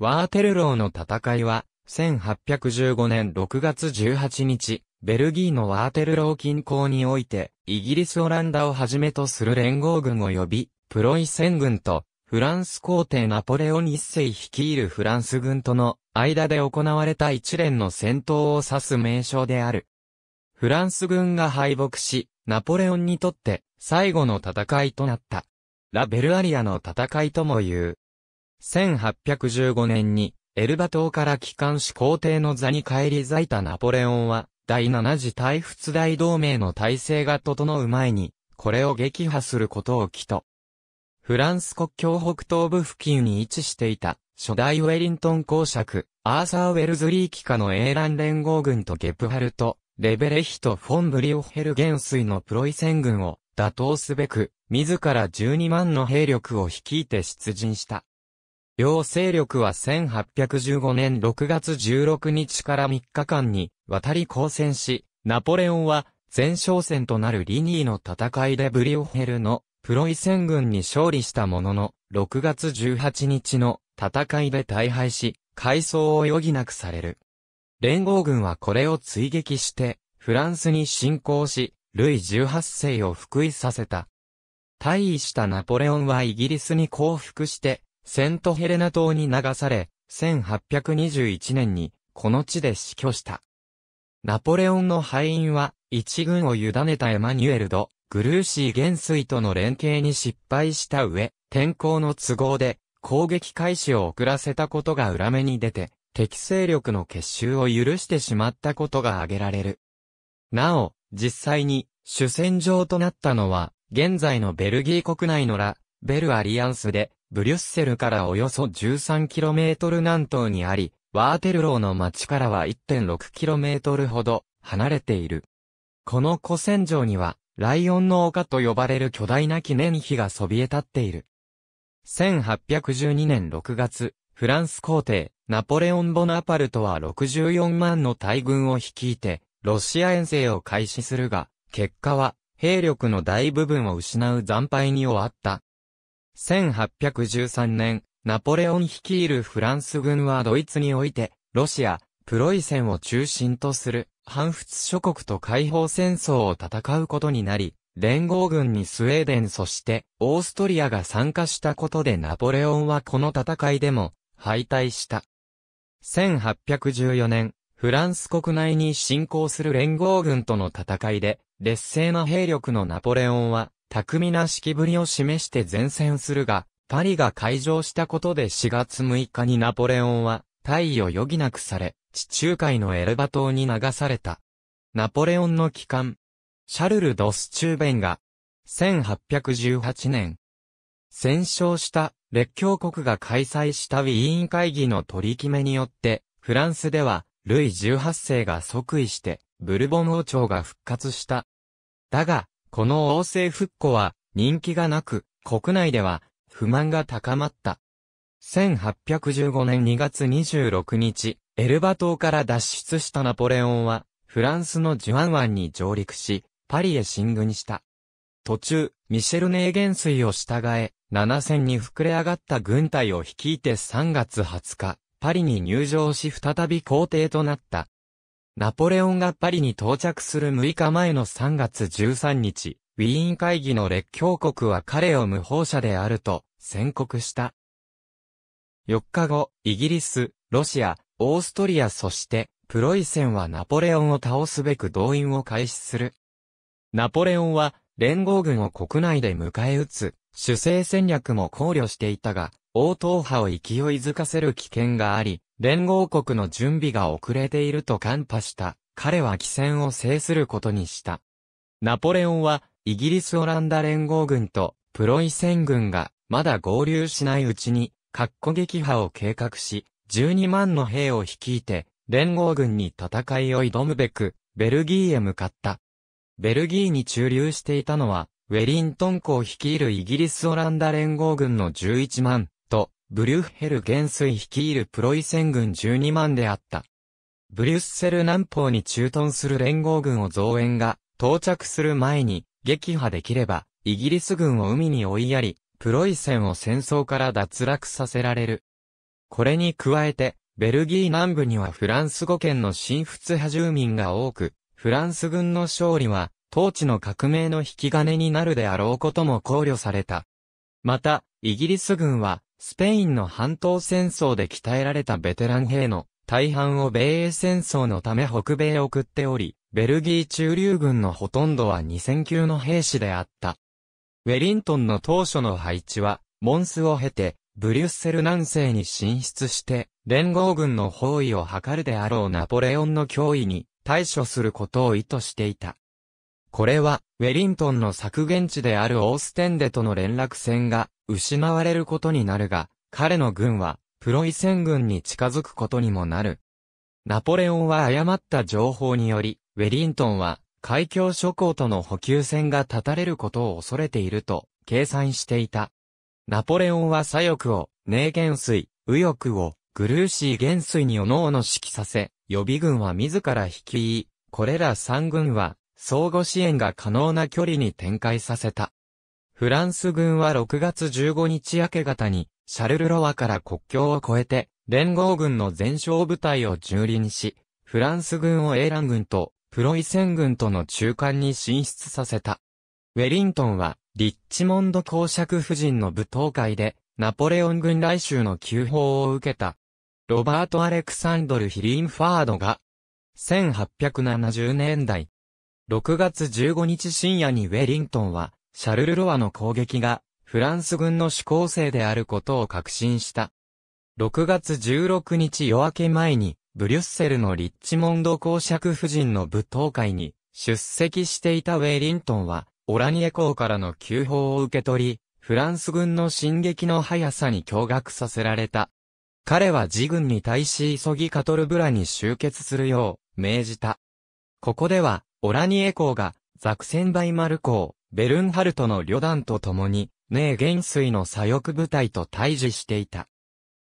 ワーテルローの戦いは、1815年6月18日、ベルギーのワーテルロー近郊において、イギリス・オランダをはじめとする連合軍及び、プロイセン軍と、フランス皇帝ナポレオン一世率いるフランス軍との間で行われた一連の戦闘を指す名称である。フランス軍が敗北し、ナポレオンにとって最後の戦いとなった。ラ・ベルアリアの戦いとも言う。1815年に、エルバ島から帰還し皇帝の座に返り咲いたナポレオンは、第7次大仏大同盟の体制が整う前に、これを撃破することを起と。フランス国境北東部付近に位置していた、初代ウェリントン公爵、アーサー・ウェルズリー機下の英ン連合軍とゲプハルト、レベレヒト・フォン・ブリオヘル元帥のプロイセン軍を打倒すべく、自ら12万の兵力を率いて出陣した。両勢力は1815年6月16日から3日間に渡り交戦し、ナポレオンは前哨戦となるリニーの戦いでブリオヘルのプロイセン軍に勝利したものの、6月18日の戦いで大敗し、改装を余儀なくされる。連合軍はこれを追撃して、フランスに侵攻し、ルイ18世を復位させた。退位したナポレオンはイギリスに降伏して、セントヘレナ島に流され、1821年に、この地で死去した。ナポレオンの敗因は、一軍を委ねたエマニュエルド、グルーシー元帥との連携に失敗した上、天候の都合で、攻撃開始を遅らせたことが裏目に出て、敵勢力の結集を許してしまったことが挙げられる。なお、実際に、主戦場となったのは、現在のベルギー国内のラ・ベルアリアンスで、ブリュッセルからおよそ 13km 南東にあり、ワーテルローの町からは 1.6km ほど離れている。この古戦場には、ライオンの丘と呼ばれる巨大な記念碑がそびえ立っている。1812年6月、フランス皇帝、ナポレオン・ボナパルトは64万の大軍を率いて、ロシア遠征を開始するが、結果は、兵力の大部分を失う惨敗に終わった。1813年、ナポレオン率いるフランス軍はドイツにおいて、ロシア、プロイセンを中心とする、反仏諸国と解放戦争を戦うことになり、連合軍にスウェーデンそしてオーストリアが参加したことでナポレオンはこの戦いでも敗退した。1814年、フランス国内に侵攻する連合軍との戦いで劣勢な兵力のナポレオンは巧みな式ぶりを示して前線するが、パリが開場したことで4月6日にナポレオンは、退位を余儀なくされ、地中海のエルバ島に流された。ナポレオンの帰還。シャルル・ドスチューベンが、1818年、戦勝した列強国が開催したウィーン会議の取り決めによって、フランスでは、ルイ18世が即位して、ブルボン王朝が復活した。だが、この王政復古は人気がなく、国内では不満が高まった。1815年2月26日、エルバ島から脱出したナポレオンは、フランスのジュアン湾に上陸し、パリへ進軍した。途中、ミシェルネー元水を従え、7000に膨れ上がった軍隊を率いて3月20日、パリに入城し再び皇帝となった。ナポレオンがパリに到着する6日前の3月13日、ウィーン会議の列強国は彼を無法者であると宣告した。4日後、イギリス、ロシア、オーストリアそして、プロイセンはナポレオンを倒すべく動員を開始する。ナポレオンは、連合軍を国内で迎え撃つ、主制戦略も考慮していたが、応答派を勢いづかせる危険があり、連合国の準備が遅れていると感破した。彼は危戦を制することにした。ナポレオンは、イギリス・オランダ連合軍と、プロイセン軍が、まだ合流しないうちに、格好撃破を計画し、12万の兵を率いて、連合軍に戦いを挑むべく、ベルギーへ向かった。ベルギーに駐留していたのは、ウェリントン校率いるイギリス・オランダ連合軍の11万ブリュッヘル元帥率いるプロイセン軍12万であった。ブリュッセル南方に駐屯する連合軍を増援が到着する前に撃破できれば、イギリス軍を海に追いやり、プロイセンを戦争から脱落させられる。これに加えて、ベルギー南部にはフランス語圏の新仏派住民が多く、フランス軍の勝利は、当地の革命の引き金になるであろうことも考慮された。また、イギリス軍は、スペインの半島戦争で鍛えられたベテラン兵の大半を米英戦争のため北米へ送っており、ベルギー駐留軍のほとんどは2000級の兵士であった。ウェリントンの当初の配置は、モンスを経て、ブリュッセル南西に進出して、連合軍の包囲を図るであろうナポレオンの脅威に対処することを意図していた。これは、ウェリントンの削減地であるオーステンデとの連絡船が失われることになるが、彼の軍は、プロイセン軍に近づくことにもなる。ナポレオンは誤った情報により、ウェリントンは、海峡諸港との補給船が断たれることを恐れていると、計算していた。ナポレオンは左翼を、ネーゲン水、右翼を、グルーシー元帥におのおの指揮させ、予備軍は自ら率い、これら三軍は、相互支援が可能な距離に展開させた。フランス軍は6月15日明け方に、シャルルロワから国境を越えて、連合軍の全勝部隊を蹂躙し、フランス軍をエーラン軍とプロイセン軍との中間に進出させた。ウェリントンは、リッチモンド公爵夫人の舞踏会で、ナポレオン軍来襲の急報を受けた。ロバート・アレクサンドル・ヒリンファードが、1870年代、6月15日深夜にウェリントンは、シャルルロワの攻撃が、フランス軍の主攻勢であることを確信した。6月16日夜明け前に、ブリュッセルのリッチモンド公爵夫人の舞踏会に、出席していたウェリントンは、オラニエ港からの急報を受け取り、フランス軍の進撃の速さに驚愕させられた。彼は自軍に対し急ぎカトルブラに集結するよう命じた。ここではオラニエ公が、ザクセンバイマル公、ベルンハルトの旅団と共に、ネー元帥の左翼部隊と対峙していた。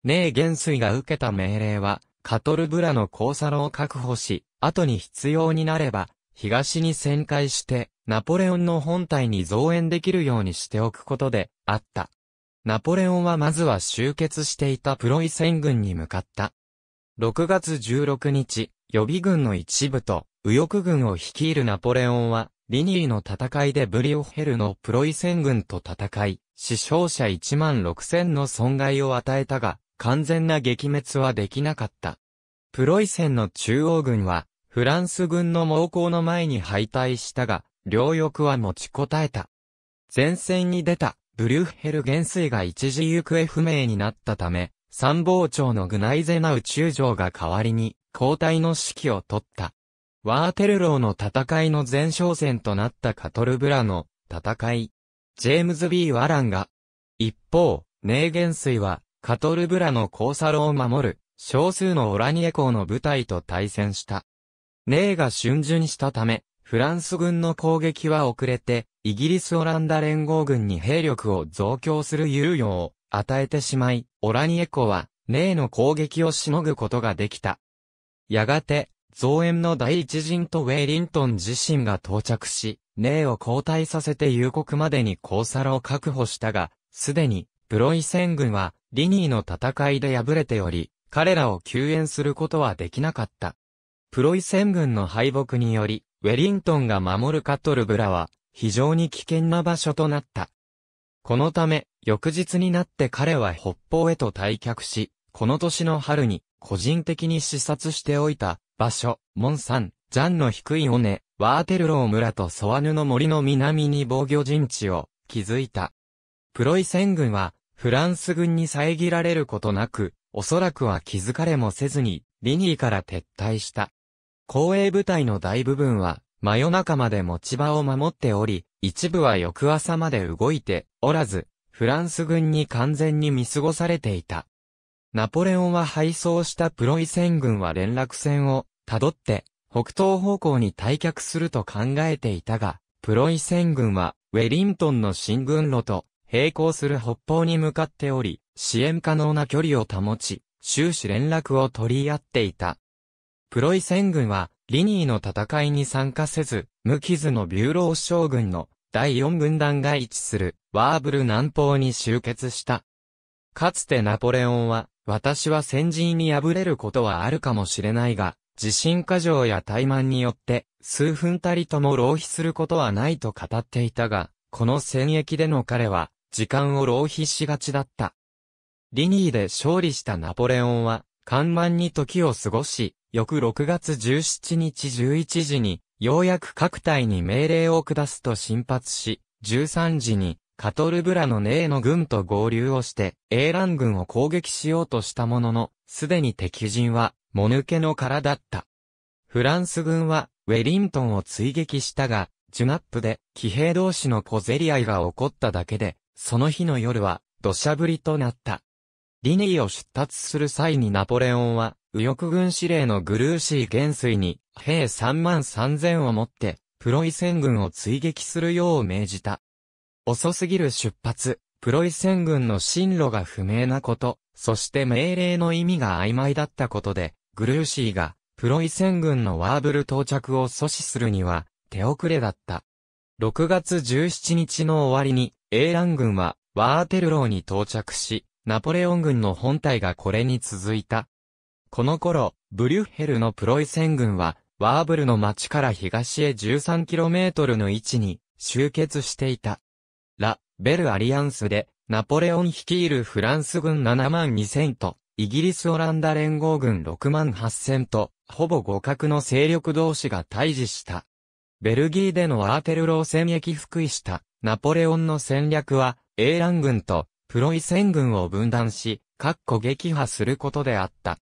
ネー元帥が受けた命令は、カトルブラの交差路を確保し、後に必要になれば、東に旋回して、ナポレオンの本体に増援できるようにしておくことで、あった。ナポレオンはまずは集結していたプロイセン軍に向かった。6月16日、予備軍の一部と、右翼軍を率いるナポレオンは、リニーの戦いでブリオヘルのプロイセン軍と戦い、死傷者1万6000の損害を与えたが、完全な撃滅はできなかった。プロイセンの中央軍は、フランス軍の猛攻の前に敗退したが、両翼は持ちこたえた。前線に出た、ブリュッヘル元帥が一時行方不明になったため、参謀長のグナイゼナ宇宙城が代わりに、交代の指揮を取った。ワーテルローの戦いの前哨戦となったカトルブラの戦い。ジェームズ・ B・ ワランが、一方、ネーゲン水は、カトルブラの交差路を守る、少数のオラニエ校の部隊と対戦した。ネーが春順したため、フランス軍の攻撃は遅れて、イギリス・オランダ連合軍に兵力を増強する猶予を与えてしまい、オラニエコは、霊の攻撃をしのぐことができた。やがて、造園の第一陣とウェイリントン自身が到着し、霊を交代させて夕刻までにコーサルを確保したが、すでに、プロイセン軍は、リニーの戦いで敗れており、彼らを救援することはできなかった。プロイセン軍の敗北により、ウェリントンが守るカトルブラは、非常に危険な場所となった。このため、翌日になって彼は北方へと退却し、この年の春に、個人的に視察しておいた、場所、モンサン、ジャンの低い尾根、ワーテルロー村とソワヌの森の南に防御陣地を築いた。プロイセン軍は、フランス軍に遮られることなく、おそらくは気づかれもせずに、リニーから撤退した。後衛部隊の大部分は、真夜中まで持ち場を守っており、一部は翌朝まで動いておらず、フランス軍に完全に見過ごされていた。ナポレオンは敗走したプロイセン軍は連絡船を辿って北東方向に退却すると考えていたが、プロイセン軍はウェリントンの進軍路と並行する北方に向かっており、支援可能な距離を保ち、終始連絡を取り合っていた。プロイセン軍はリニーの戦いに参加せず、無傷のビューロー将軍の第四軍団が位置するワーブル南方に集結した。かつてナポレオンは、私は先人に敗れることはあるかもしれないが、地震過剰や怠慢によって、数分たりとも浪費することはないと語っていたが、この戦役での彼は、時間を浪費しがちだった。リニーで勝利したナポレオンは、緩慢に時を過ごし、翌6月17日11時に、ようやく各隊に命令を下すと進発し、13時に、カトルブラのネーの軍と合流をして、エーラン軍を攻撃しようとしたものの、すでに敵陣は、もぬけの殻だった。フランス軍は、ウェリントンを追撃したが、ジュナップで、騎兵同士の小競り合いが起こっただけで、その日の夜は、土砂降りとなった。リネイを出立する際にナポレオンは、右翼軍司令のグルーシー元帥に、兵3万3000をもって、プロイセン軍を追撃するよう命じた。遅すぎる出発、プロイセン軍の進路が不明なこと、そして命令の意味が曖昧だったことで、グルーシーが、プロイセン軍のワーブル到着を阻止するには、手遅れだった。6月17日の終わりに、英ーラン軍は、ワーテルローに到着し、ナポレオン軍の本体がこれに続いた。この頃、ブリュッヘルのプロイセン軍は、ワーブルの町から東へ 13km の位置に集結していた。ラ・ベル・アリアンスで、ナポレオン率いるフランス軍7万2000と、イギリス・オランダ連合軍6万8000と、ほぼ互角の勢力同士が対峙した。ベルギーでのアーテルロー戦役福井したナポレオンの戦略は、エーラン軍とプロイセン軍を分断し、各個撃破することであった。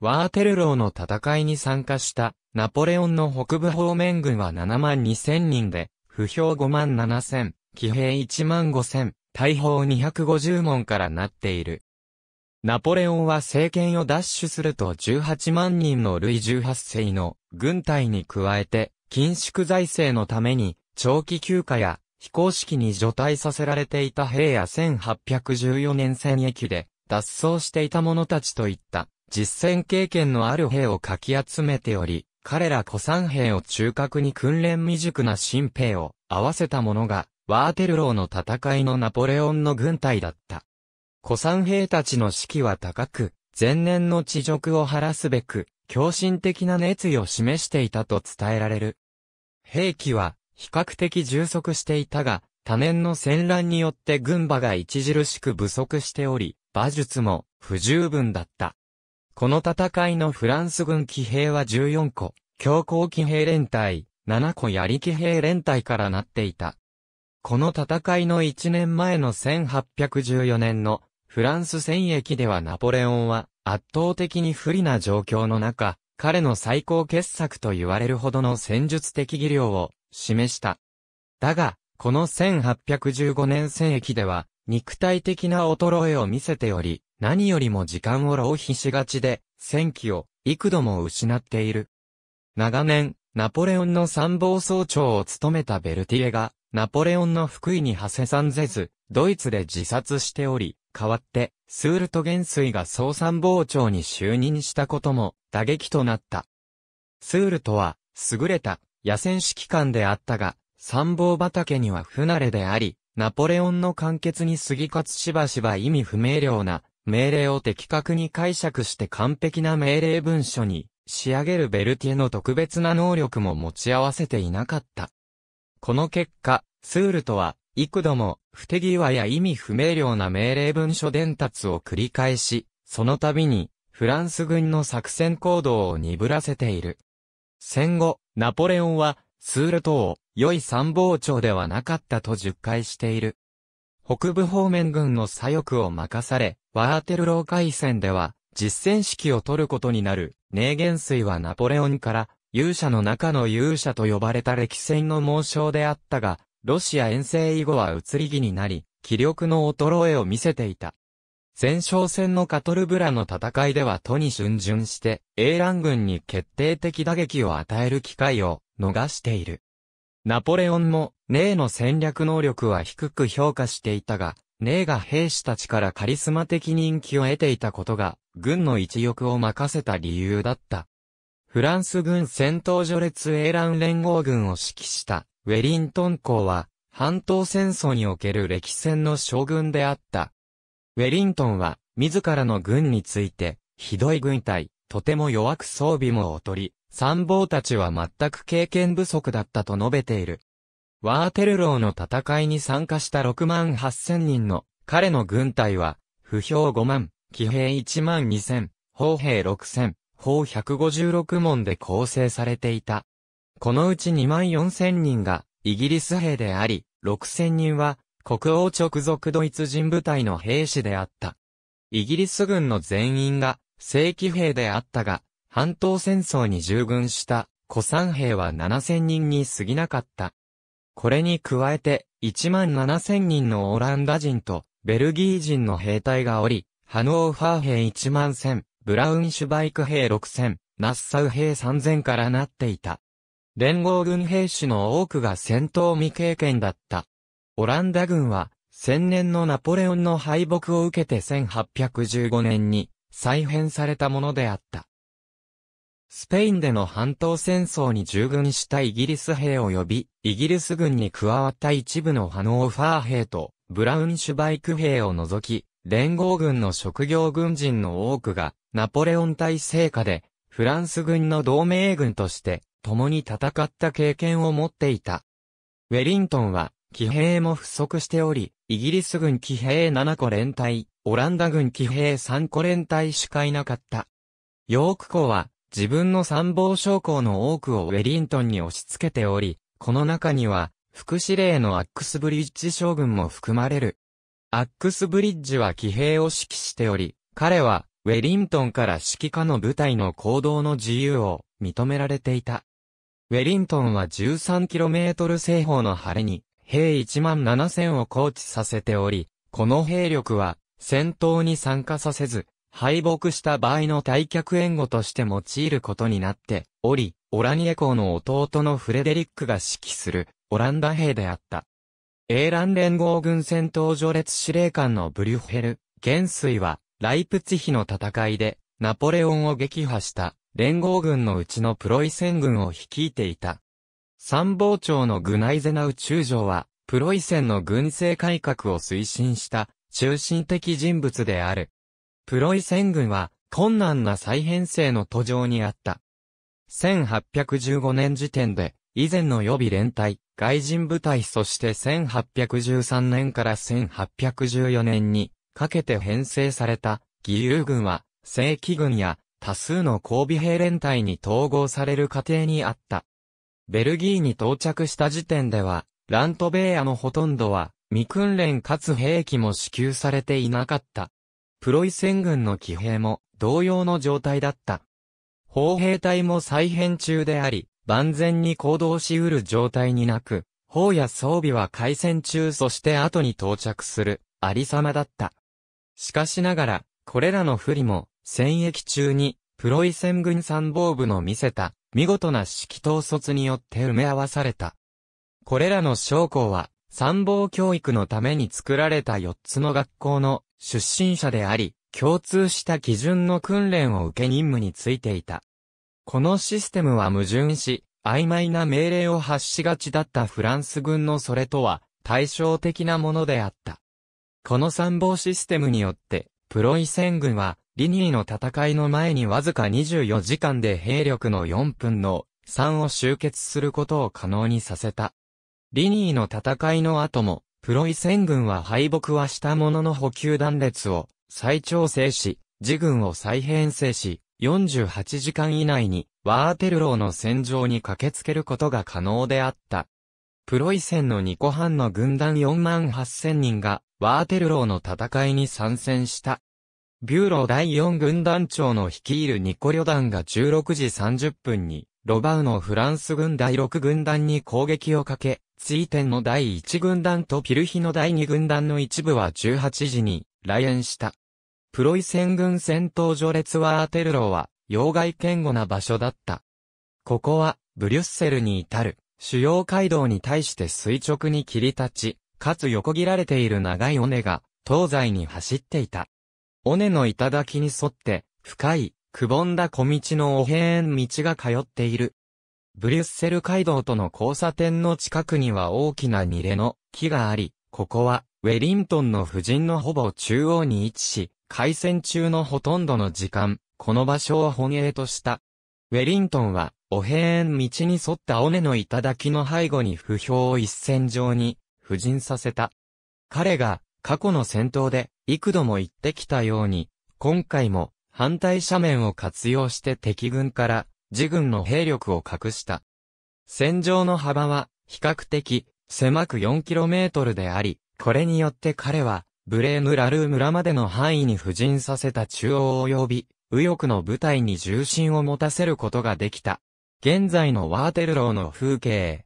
ワーテルローの戦いに参加したナポレオンの北部方面軍は7万2 0 0 0人で、不評5万7千、騎兵1万5 0 0 0大砲250門からなっている。ナポレオンは政権を奪取すると18万人のルイ18世の軍隊に加えて、緊縮財政のために長期休暇や非公式に除隊させられていた兵や1814年戦役で脱走していた者たちといった実戦経験のある兵をかき集めており、彼ら古参兵を中核に訓練未熟な新兵を合わせた者が、ワーテルローの戦いのナポレオンの軍隊だった。古参兵たちの士気は高く、前年の地辱を晴らすべく、狂信的な熱意を示していたと伝えられる。兵器は、比較的充足していたが、多年の戦乱によって軍馬が著しく不足しており、馬術も不十分だった。この戦いのフランス軍騎兵は14個、強行騎兵連隊、7個槍騎兵連隊からなっていた。この戦いの1年前の1814年のフランス戦役ではナポレオンは圧倒的に不利な状況の中、彼の最高傑作と言われるほどの戦術的技量を示した。だが、この1815年戦役では、肉体的な衰えを見せており、何よりも時間を浪費しがちで、戦機を幾度も失っている。長年、ナポレオンの参謀総長を務めたベルティエが、ナポレオンの福井に馳せさんぜず、ドイツで自殺しており、代わって、スールト元帥が総参謀長に就任したことも打撃となった。スールトは、優れた野戦指揮官であったが、参謀畑には不慣れであり、ナポレオンの完結に過ぎかつしばしば意味不明瞭な命令を的確に解釈して完璧な命令文書に仕上げるベルティエの特別な能力も持ち合わせていなかった。この結果、スールとは幾度も不手際や意味不明瞭な命令文書伝達を繰り返し、その度にフランス軍の作戦行動を鈍らせている。戦後、ナポレオンは、スール島、を、良い参謀長ではなかったと述懐している。北部方面軍の左翼を任され、ワーテルロー海戦では、実戦指揮を取ることになる、ネーゲン水はナポレオンから、勇者の中の勇者と呼ばれた歴戦の猛将であったが、ロシア遠征以後は移り気になり、気力の衰えを見せていた。前哨戦のカトルブラの戦いでは都に春順して、英ン軍に決定的打撃を与える機会を逃している。ナポレオンも、ネーの戦略能力は低く評価していたが、ネーが兵士たちからカリスマ的人気を得ていたことが、軍の一翼を任せた理由だった。フランス軍戦闘序列英ン連合軍を指揮した、ウェリントン公は、半島戦争における歴戦の将軍であった。ウェリントンは、自らの軍について、ひどい軍隊、とても弱く装備も劣り、参謀たちは全く経験不足だったと述べている。ワーテルローの戦いに参加した6万8000人の彼の軍隊は、不評5万、騎兵1万2000、砲兵6000、砲156門で構成されていた。このうち2万4000人がイギリス兵であり、6000人は国王直属ドイツ人部隊の兵士であった。イギリス軍の全員が正規兵であったが、半島戦争に従軍した古参兵は7000人に過ぎなかった。これに加えて1万7000人のオランダ人とベルギー人の兵隊がおり、ハノーファー兵1万戦、ブラウンシュバイク兵6000、ナッサウ兵3000からなっていた。連合軍兵士の多くが戦闘未経験だった。オランダ軍は、千年のナポレオンの敗北を受けて1815年に再編されたものであった。スペインでの半島戦争に従軍したイギリス兵及び、イギリス軍に加わった一部のハノーファー兵と、ブラウンシュバイク兵を除き、連合軍の職業軍人の多くが、ナポレオン体制下で、フランス軍の同盟軍として、共に戦った経験を持っていた。ウェリントンは、騎兵も不足しており、イギリス軍騎兵7個連隊、オランダ軍騎兵3個連隊しかいなかった。ヨーク校は、自分の参謀将校の多くをウェリントンに押し付けており、この中には、副司令のアックスブリッジ将軍も含まれる。アックスブリッジは騎兵を指揮しており、彼は、ウェリントンから指揮下の部隊の行動の自由を認められていた。ウェリントンは 13km 西方の晴れに、兵1万7000を高知させており、この兵力は戦闘に参加させず、敗北した場合の退却援護として用いることになっており、オラニエ公の弟のフレデリックが指揮するオランダ兵であった。英蘭連合軍戦闘序列司令官のブリュッヘル、元帥は、ライプツヒの戦いで、ナポレオンを撃破した、連合軍のうちのプロイセン軍を率いていた。参謀長のグナイゼナウ中将は、プロイセンの軍政改革を推進した中心的人物である。プロイセン軍は困難な再編成の途上にあった。1815年時点で、以前の予備連隊、外人部隊そして1813年から1814年にかけて編成された義勇軍は正規軍や多数の交尾兵連隊に統合される過程にあった。ベルギーに到着した時点では、ラントベーアのほとんどは、未訓練かつ兵器も支給されていなかった。プロイセン軍の騎兵も同様の状態だった。砲兵隊も再編中であり、万全に行動し得る状態になく、砲や装備は開戦中そして後に到着する、ありさまだった。しかしながら、これらの不利も、戦役中に、プロイセン軍参謀部の見せた、見事な式統率によって埋め合わされた。これらの将校は、参謀教育のために作られた4つの学校の出身者であり、共通した基準の訓練を受け任務についていた。このシステムは矛盾し、曖昧な命令を発しがちだったフランス軍のそれとは対照的なものであった。この参謀システムによって、プロイセン軍はリニーの戦いの前にわずか24時間で兵力の4分の3を集結することを可能にさせた。リニーの戦いの後も、プロイセン軍は敗北はしたものの補給断裂を再調整し、自軍を再編成し、48時間以内にワーテルローの戦場に駆けつけることが可能であった。プロイセンの2個半の軍団4万8000人がワーテルローの戦いに参戦した。ビューロー第4軍団長の率いるニコ旅団が16時30分に、ロバウのフランス軍第6軍団に攻撃をかけ、ツイテンの第1軍団とピルヒの第2軍団の一部は18時に来園した。プロイセン軍戦闘序列はアテルロは、要害堅固な場所だった。ここは、ブリュッセルに至る、主要街道に対して垂直に切り立ち、かつ横切られている長い尾根が、東西に走っていた。尾根の頂に沿って、深い、くぼんだ小道のおへん道が通っている。ブリュッセル街道との交差点の近くには大きなニレの木があり、ここは、ウェリントンの夫人のほぼ中央に位置し、海戦中のほとんどの時間、この場所を本営とした。ウェリントンは、おへん道に沿った尾根の頂の背後に不評を一線上に、布陣させた。彼が、過去の戦闘で、幾度も言ってきたように、今回も反対斜面を活用して敵軍から自軍の兵力を隠した。戦場の幅は比較的狭く 4km であり、これによって彼はブレームラルー村までの範囲に布陣させた中央及び右翼の部隊に重心を持たせることができた。現在のワーテルローの風景。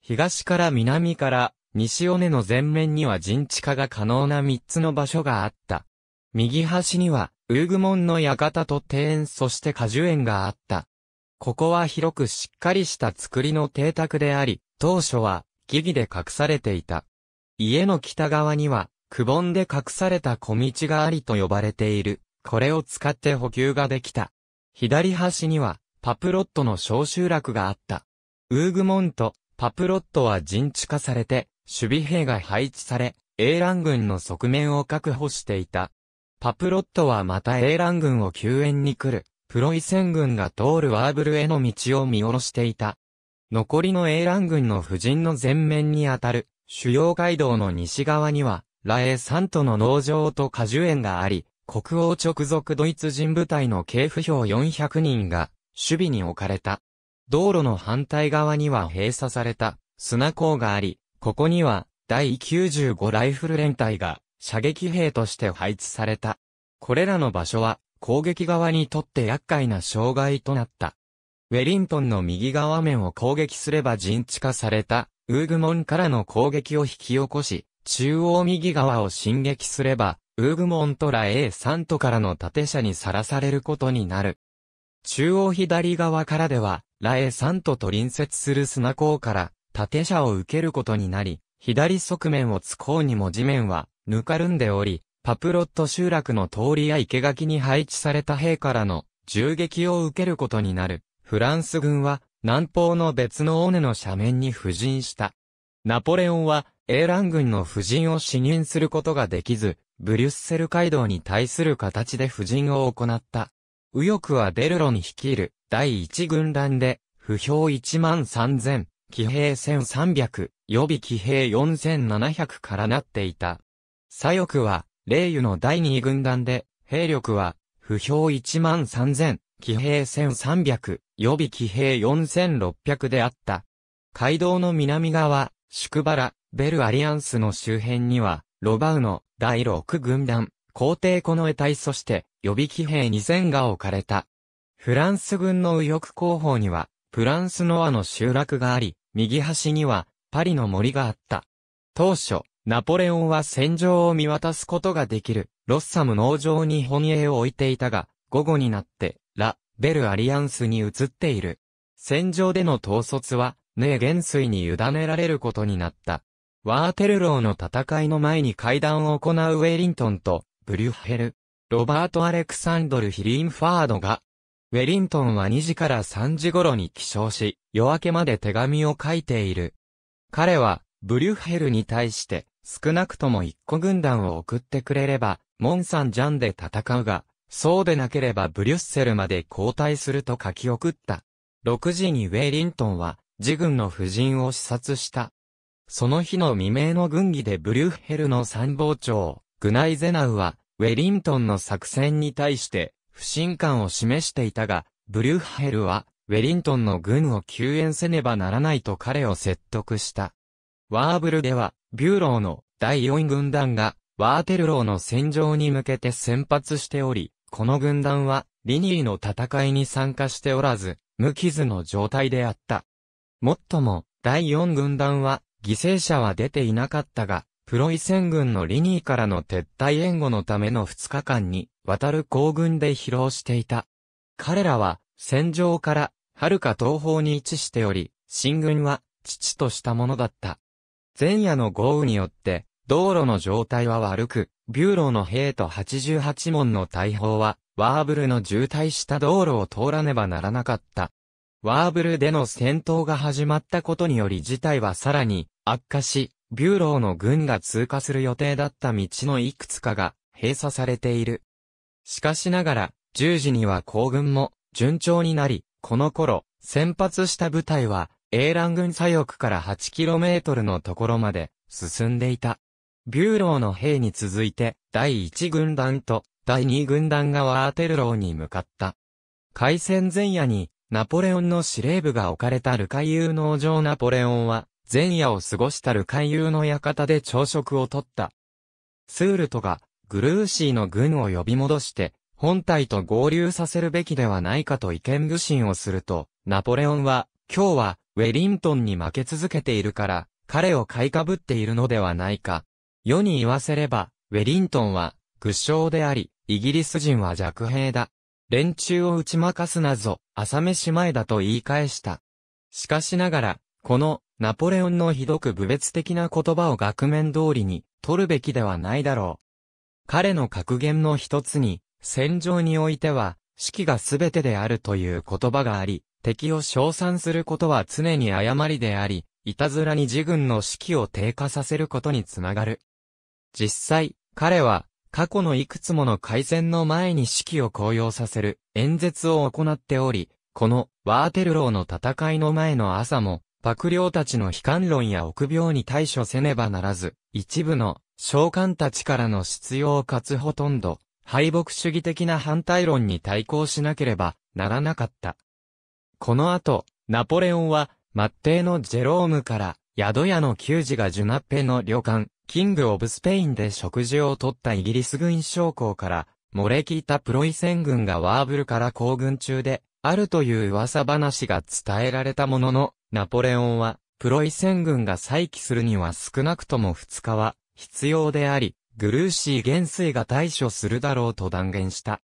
東から南から西尾根の前面には陣地化が可能な3つの場所があった。右端には、ウーグモンの館と庭園そして果樹園があった。ここは広くしっかりした造りの邸宅であり、当初は、木々で隠されていた。家の北側には、くぼんで隠された小道がありと呼ばれている。これを使って補給ができた。左端には、パプロットの小集落があった。ウーグモンとパプロットは陣地化されて、守備兵が配置され、英ーラン軍の側面を確保していた。パプロットはまた英ーラン軍を救援に来る、プロイセン軍が通るワーブルへの道を見下ろしていた。残りの英ーラン軍の夫人の前面にあたる、主要街道の西側には、ラエサントの農場と果樹園があり、国王直属ドイツ人部隊の警負票400人が、守備に置かれた。道路の反対側には閉鎖された、砂港があり、ここには、第95ライフル連隊が、射撃兵として配置された。これらの場所は、攻撃側にとって厄介な障害となった。ウェリントンの右側面を攻撃すれば陣地化された、ウーグモンからの攻撃を引き起こし、中央右側を進撃すれば、ウーグモントラ A サントからの縦射にさらされることになる。中央左側からでは、ラエサントと隣接する砂港から、縦射を受けることになり、左側面を突こうにも地面は、ぬかるんでおり、パプロット集落の通りや生垣に配置された兵からの銃撃を受けることになる。フランス軍は南方の別の尾根の斜面に布陣した。ナポレオンはラン軍の布陣を視認することができず、ブリュッセル街道に対する形で布陣を行った。右翼はデルロに率いる第一軍団で、不評1万3000、騎兵1300、予備騎兵4700からなっていた。左翼は、霊油の第2軍団で、兵力は、不評1万3000、騎兵1300、予備騎兵4600であった。街道の南側、宿原、ベルアリアンスの周辺には、ロバウの第6軍団、皇帝この得体そして予備騎兵2000が置かれた。フランス軍の右翼後方には、フランスノアの集落があり、右端には、パリの森があった。当初、ナポレオンは戦場を見渡すことができる、ロッサム農場に本営を置いていたが、午後になって、ラ・ベル・アリアンスに移っている。戦場での統率は、ネー元帥に委ねられることになった。ワーテルローの戦いの前に会談を行うウェリントンと、ブリュッヘル、ロバート・アレクサンドル・ヒリンファードが、ウェリントンは2時から3時頃に起床し、夜明けまで手紙を書いている。彼は、ブリュッヘルに対して、少なくとも一個軍団を送ってくれれば、モンサンジャンで戦うが、そうでなければブリュッセルまで交代すると書き送った。6時にウェイリントンは、自軍の夫人を視察した。その日の未明の軍議でブリュッヘルの参謀長、グナイゼナウは、ウェリントンの作戦に対して、不信感を示していたが、ブリュッヘルは、ウェリントンの軍を救援せねばならないと彼を説得した。ワーブルでは、ビューローの第4軍団が、ワーテルローの戦場に向けて先発しており、この軍団は、リニーの戦いに参加しておらず、無傷の状態であった。もっとも、第4軍団は、犠牲者は出ていなかったが、プロイセン軍のリニーからの撤退援護のための2日間に、渡る行軍で疲労していた。彼らは、戦場から、遥か東方に位置しており、進軍は、父としたものだった。前夜の豪雨によって、道路の状態は悪く、ビューローの兵と88門の大砲は、ワーブルの渋滞した道路を通らねばならなかった。ワーブルでの戦闘が始まったことにより事態はさらに悪化し、ビューローの軍が通過する予定だった道のいくつかが閉鎖されている。しかしながら、10時には行軍も順調になり、この頃、先発した部隊は、A ラン軍左翼から 8km のところまで進んでいた。ビューローの兵に続いて、第1軍団と第2軍団がワーテルローに向かった。開戦前夜に、ナポレオンの司令部が置かれたルカイユー農場ナポレオンは、前夜を過ごしたルカイユーの館で朝食をとった。スールトが、グルーシーの軍を呼び戻して、本体と合流させるべきではないかと意見具信をすると、ナポレオンは、今日は、ウェリントンに負け続けているから、彼を買いかぶっているのではないか。世に言わせれば、ウェリントンは、屈将であり、イギリス人は弱兵だ。連中を打ち負かすなぞ、朝飯前だと言い返した。しかしながら、この、ナポレオンのひどく侮蔑的な言葉を額面通りに、取るべきではないだろう。彼の格言の一つに、戦場においては、指揮が全てであるという言葉があり、敵を称賛することは常に誤りであり、いたずらに自軍の指揮を低下させることにつながる。実際、彼は、過去のいくつもの改戦の前に士気を高揚させる演説を行っており、このワーテルローの戦いの前の朝も、幕僚たちの悲観論や臆病に対処せねばならず、一部の召喚たちからの必要かつほとんど、敗北主義的な反対論に対抗しなければならなかった。この後、ナポレオンは、末帝のジェロームから、宿屋の給仕がジュナッペの旅館、キング・オブ・スペインで食事をとったイギリス軍将校から、漏れ聞いたプロイセン軍がワーブルから行軍中で、あるという噂話が伝えられたものの、ナポレオンは、プロイセン軍が再起するには少なくとも2日は必要であり、グルーシー元帥が対処するだろうと断言した。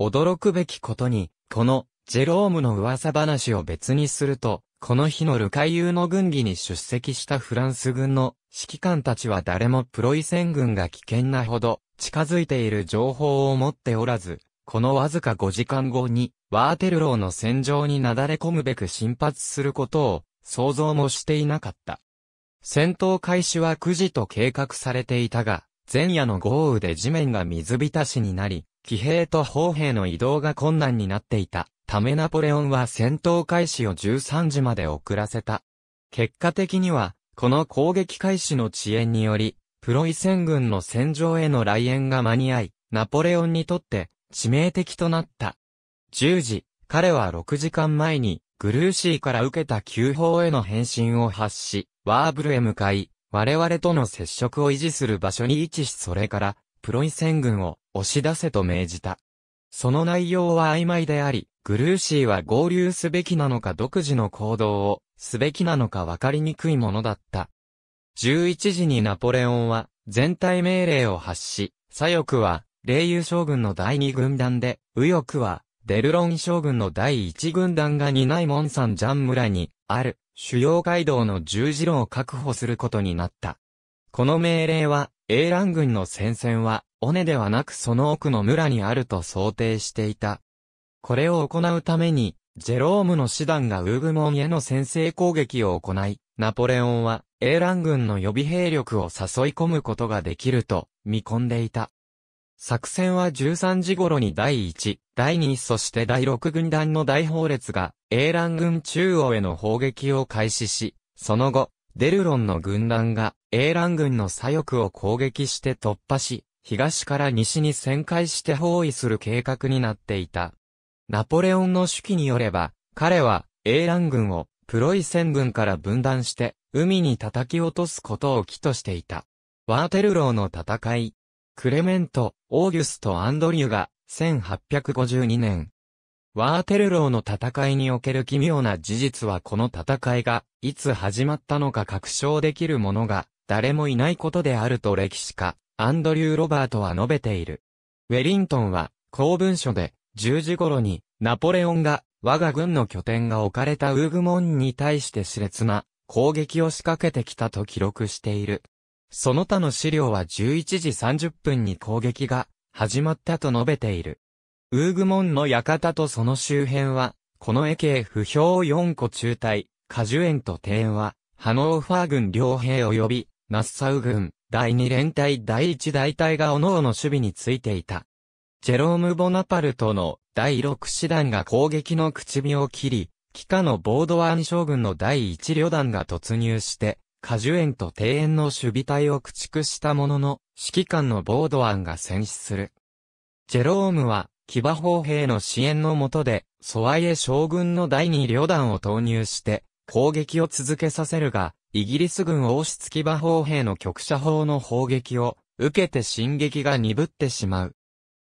驚くべきことに、この、ジェロームの噂話を別にすると、この日のルカイユの軍議に出席したフランス軍の指揮官たちは誰もプロイセン軍が危険なほど近づいている情報を持っておらず、このわずか5時間後にワーテルローの戦場になだれ込むべく進発することを想像もしていなかった。戦闘開始は9時と計画されていたが、前夜の豪雨で地面が水浸しになり、騎兵と砲兵の移動が困難になっていたためナポレオンは戦闘開始を13時まで遅らせた。結果的には、この攻撃開始の遅延により、プロイセン軍の戦場への来園が間に合い、ナポレオンにとって致命的となった。10時、彼は6時間前に、グルーシーから受けた急報への返信を発し、ワーブルへ向かい、我々との接触を維持する場所に位置しそれから、プロイセン軍を押し出せと命じた。その内容は曖昧であり、グルーシーは合流すべきなのか独自の行動をすべきなのか分かりにくいものだった。11時にナポレオンは全体命令を発し、左翼は霊友将軍の第二軍団で、右翼はデルロン将軍の第一軍団が担いモンサンジャン村にある主要街道の十字路を確保することになった。この命令は、英ン軍の戦線は、尾根ではなくその奥の村にあると想定していた。これを行うために、ジェロームの師団がウーブモンへの先制攻撃を行い、ナポレオンは、英ン軍の予備兵力を誘い込むことができると、見込んでいた。作戦は13時頃に第1、第2そして第6軍団の大砲列が、ラン軍中央への砲撃を開始し、その後、デルロンの軍団が、ラン軍の左翼を攻撃して突破し、東から西に旋回して包囲する計画になっていた。ナポレオンの手記によれば、彼は、ラン軍を、プロイセン軍から分断して、海に叩き落とすことを起としていた。ワーテルローの戦い、クレメント、オーギュスト・アンドリューが、1852年、ワーテルローの戦いにおける奇妙な事実はこの戦いが、いつ始まったのか確証できる者が、誰もいないことであると歴史家、アンドリュー・ロバートは述べている。ウェリントンは、公文書で、10時頃に、ナポレオンが、我が軍の拠点が置かれたウーグモンに対して熾烈な、攻撃を仕掛けてきたと記録している。その他の資料は11時30分に攻撃が始まったと述べている。ウーグモンの館とその周辺は、この駅へ不評4個中隊、果樹園と庭園は、ハノーファー軍両兵及び、ナッサウ軍、第2連隊第1大隊が各々の守備についていた。ジェローム・ボナパルトの第6師団が攻撃の口火を切り、帰化のボードワーン将軍の第1旅団が突入して、果樹園と庭園の守備隊を駆逐したものの、指揮官のボードアンが戦死する。ジェロームは、騎馬砲兵の支援の下で、ソワイエ将軍の第二旅団を投入して、攻撃を続けさせるが、イギリス軍王室騎馬砲兵の局射砲の砲撃を受けて進撃が鈍ってしまう。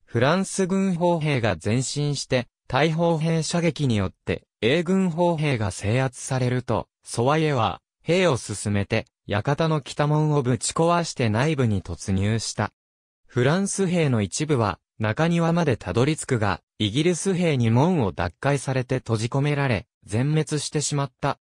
フランス軍砲兵が前進して、大砲兵射撃によって、英軍砲兵が制圧されると、ソワイエは兵を進めて、館の北門をぶち壊して内部に突入した。フランス兵の一部は、中庭までたどり着くが、イギリス兵に門を奪回されて閉じ込められ、全滅してしまった。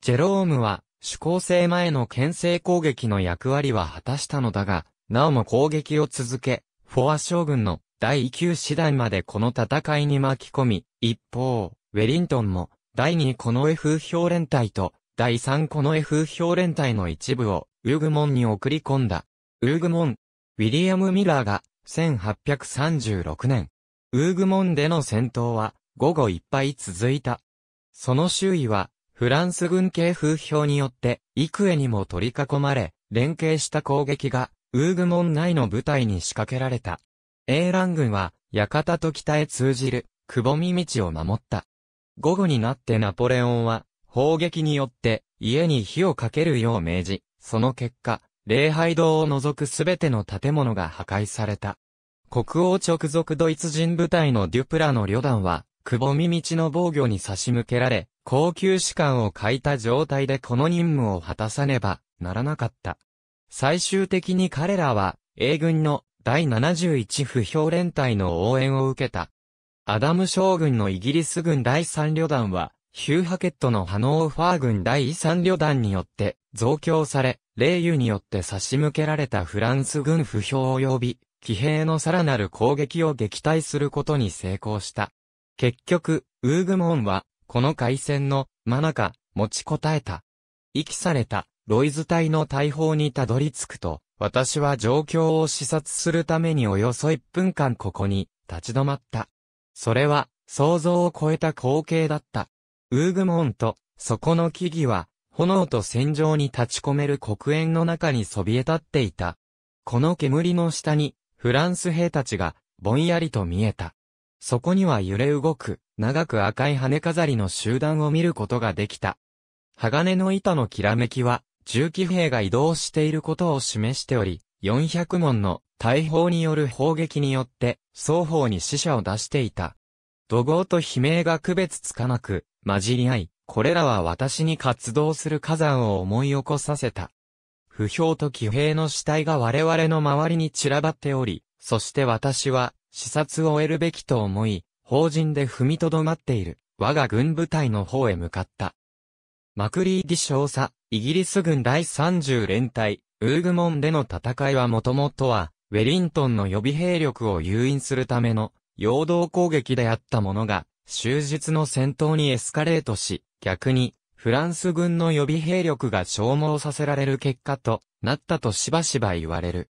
ジェロームは、主攻勢前の牽制攻撃の役割は果たしたのだが、なおも攻撃を続け、フォア将軍の第9師団までこの戦いに巻き込み、一方、ウェリントンも、第二この F 評連隊と第3この絵風評連隊の一部をウーグモンに送り込んだ。ウーグモン、ウィリアム・ミラーが1836年、ウーグモンでの戦闘は午後いっぱい続いた。その周囲はフランス軍系風評によって幾重にも取り囲まれ、連携した攻撃がウーグモン内の部隊に仕掛けられた。ラン軍は館と北へ通じるくぼみ道を守った。午後になってナポレオンは砲撃によって家に火をかけるよう命じ、その結果、礼拝堂を除くすべての建物が破壊された。国王直属ドイツ人部隊のデュプラの旅団は、くぼみ道の防御に差し向けられ、高級士官を欠いた状態でこの任務を果たさねばならなかった。最終的に彼らは、英軍の第71不評連隊の応援を受けた。アダム将軍のイギリス軍第3旅団は、ヒューハケットのハノーファー軍第3旅団によって増強され、霊油によって差し向けられたフランス軍不評及び、騎兵のさらなる攻撃を撃退することに成功した。結局、ウーグモンは、この海戦の、真中、持ちこたえた。遺棄された、ロイズ隊の大砲にたどり着くと、私は状況を視察するためにおよそ1分間ここに、立ち止まった。それは、想像を超えた光景だった。ウーグモンと、そこの木々は、炎と戦場に立ち込める黒煙の中にそびえ立っていた。この煙の下に、フランス兵たちが、ぼんやりと見えた。そこには揺れ動く、長く赤い羽飾りの集団を見ることができた。鋼の板のきらめきは、重機兵が移動していることを示しており、400門の大砲による砲撃によって、双方に死者を出していた。怒号と悲鳴が区別つかなく、混じり合い、これらは私に活動する火山を思い起こさせた。不評と騎兵の死体が我々の周りに散らばっており、そして私は、視察を終えるべきと思い、法人で踏みとどまっている、我が軍部隊の方へ向かった。マクリーディ少佐、イギリス軍第30連隊、ウーグモンでの戦いはもともとは、ウェリントンの予備兵力を誘引するための、陽動攻撃であったものが、終日の戦闘にエスカレートし、逆に、フランス軍の予備兵力が消耗させられる結果となったとしばしば言われる。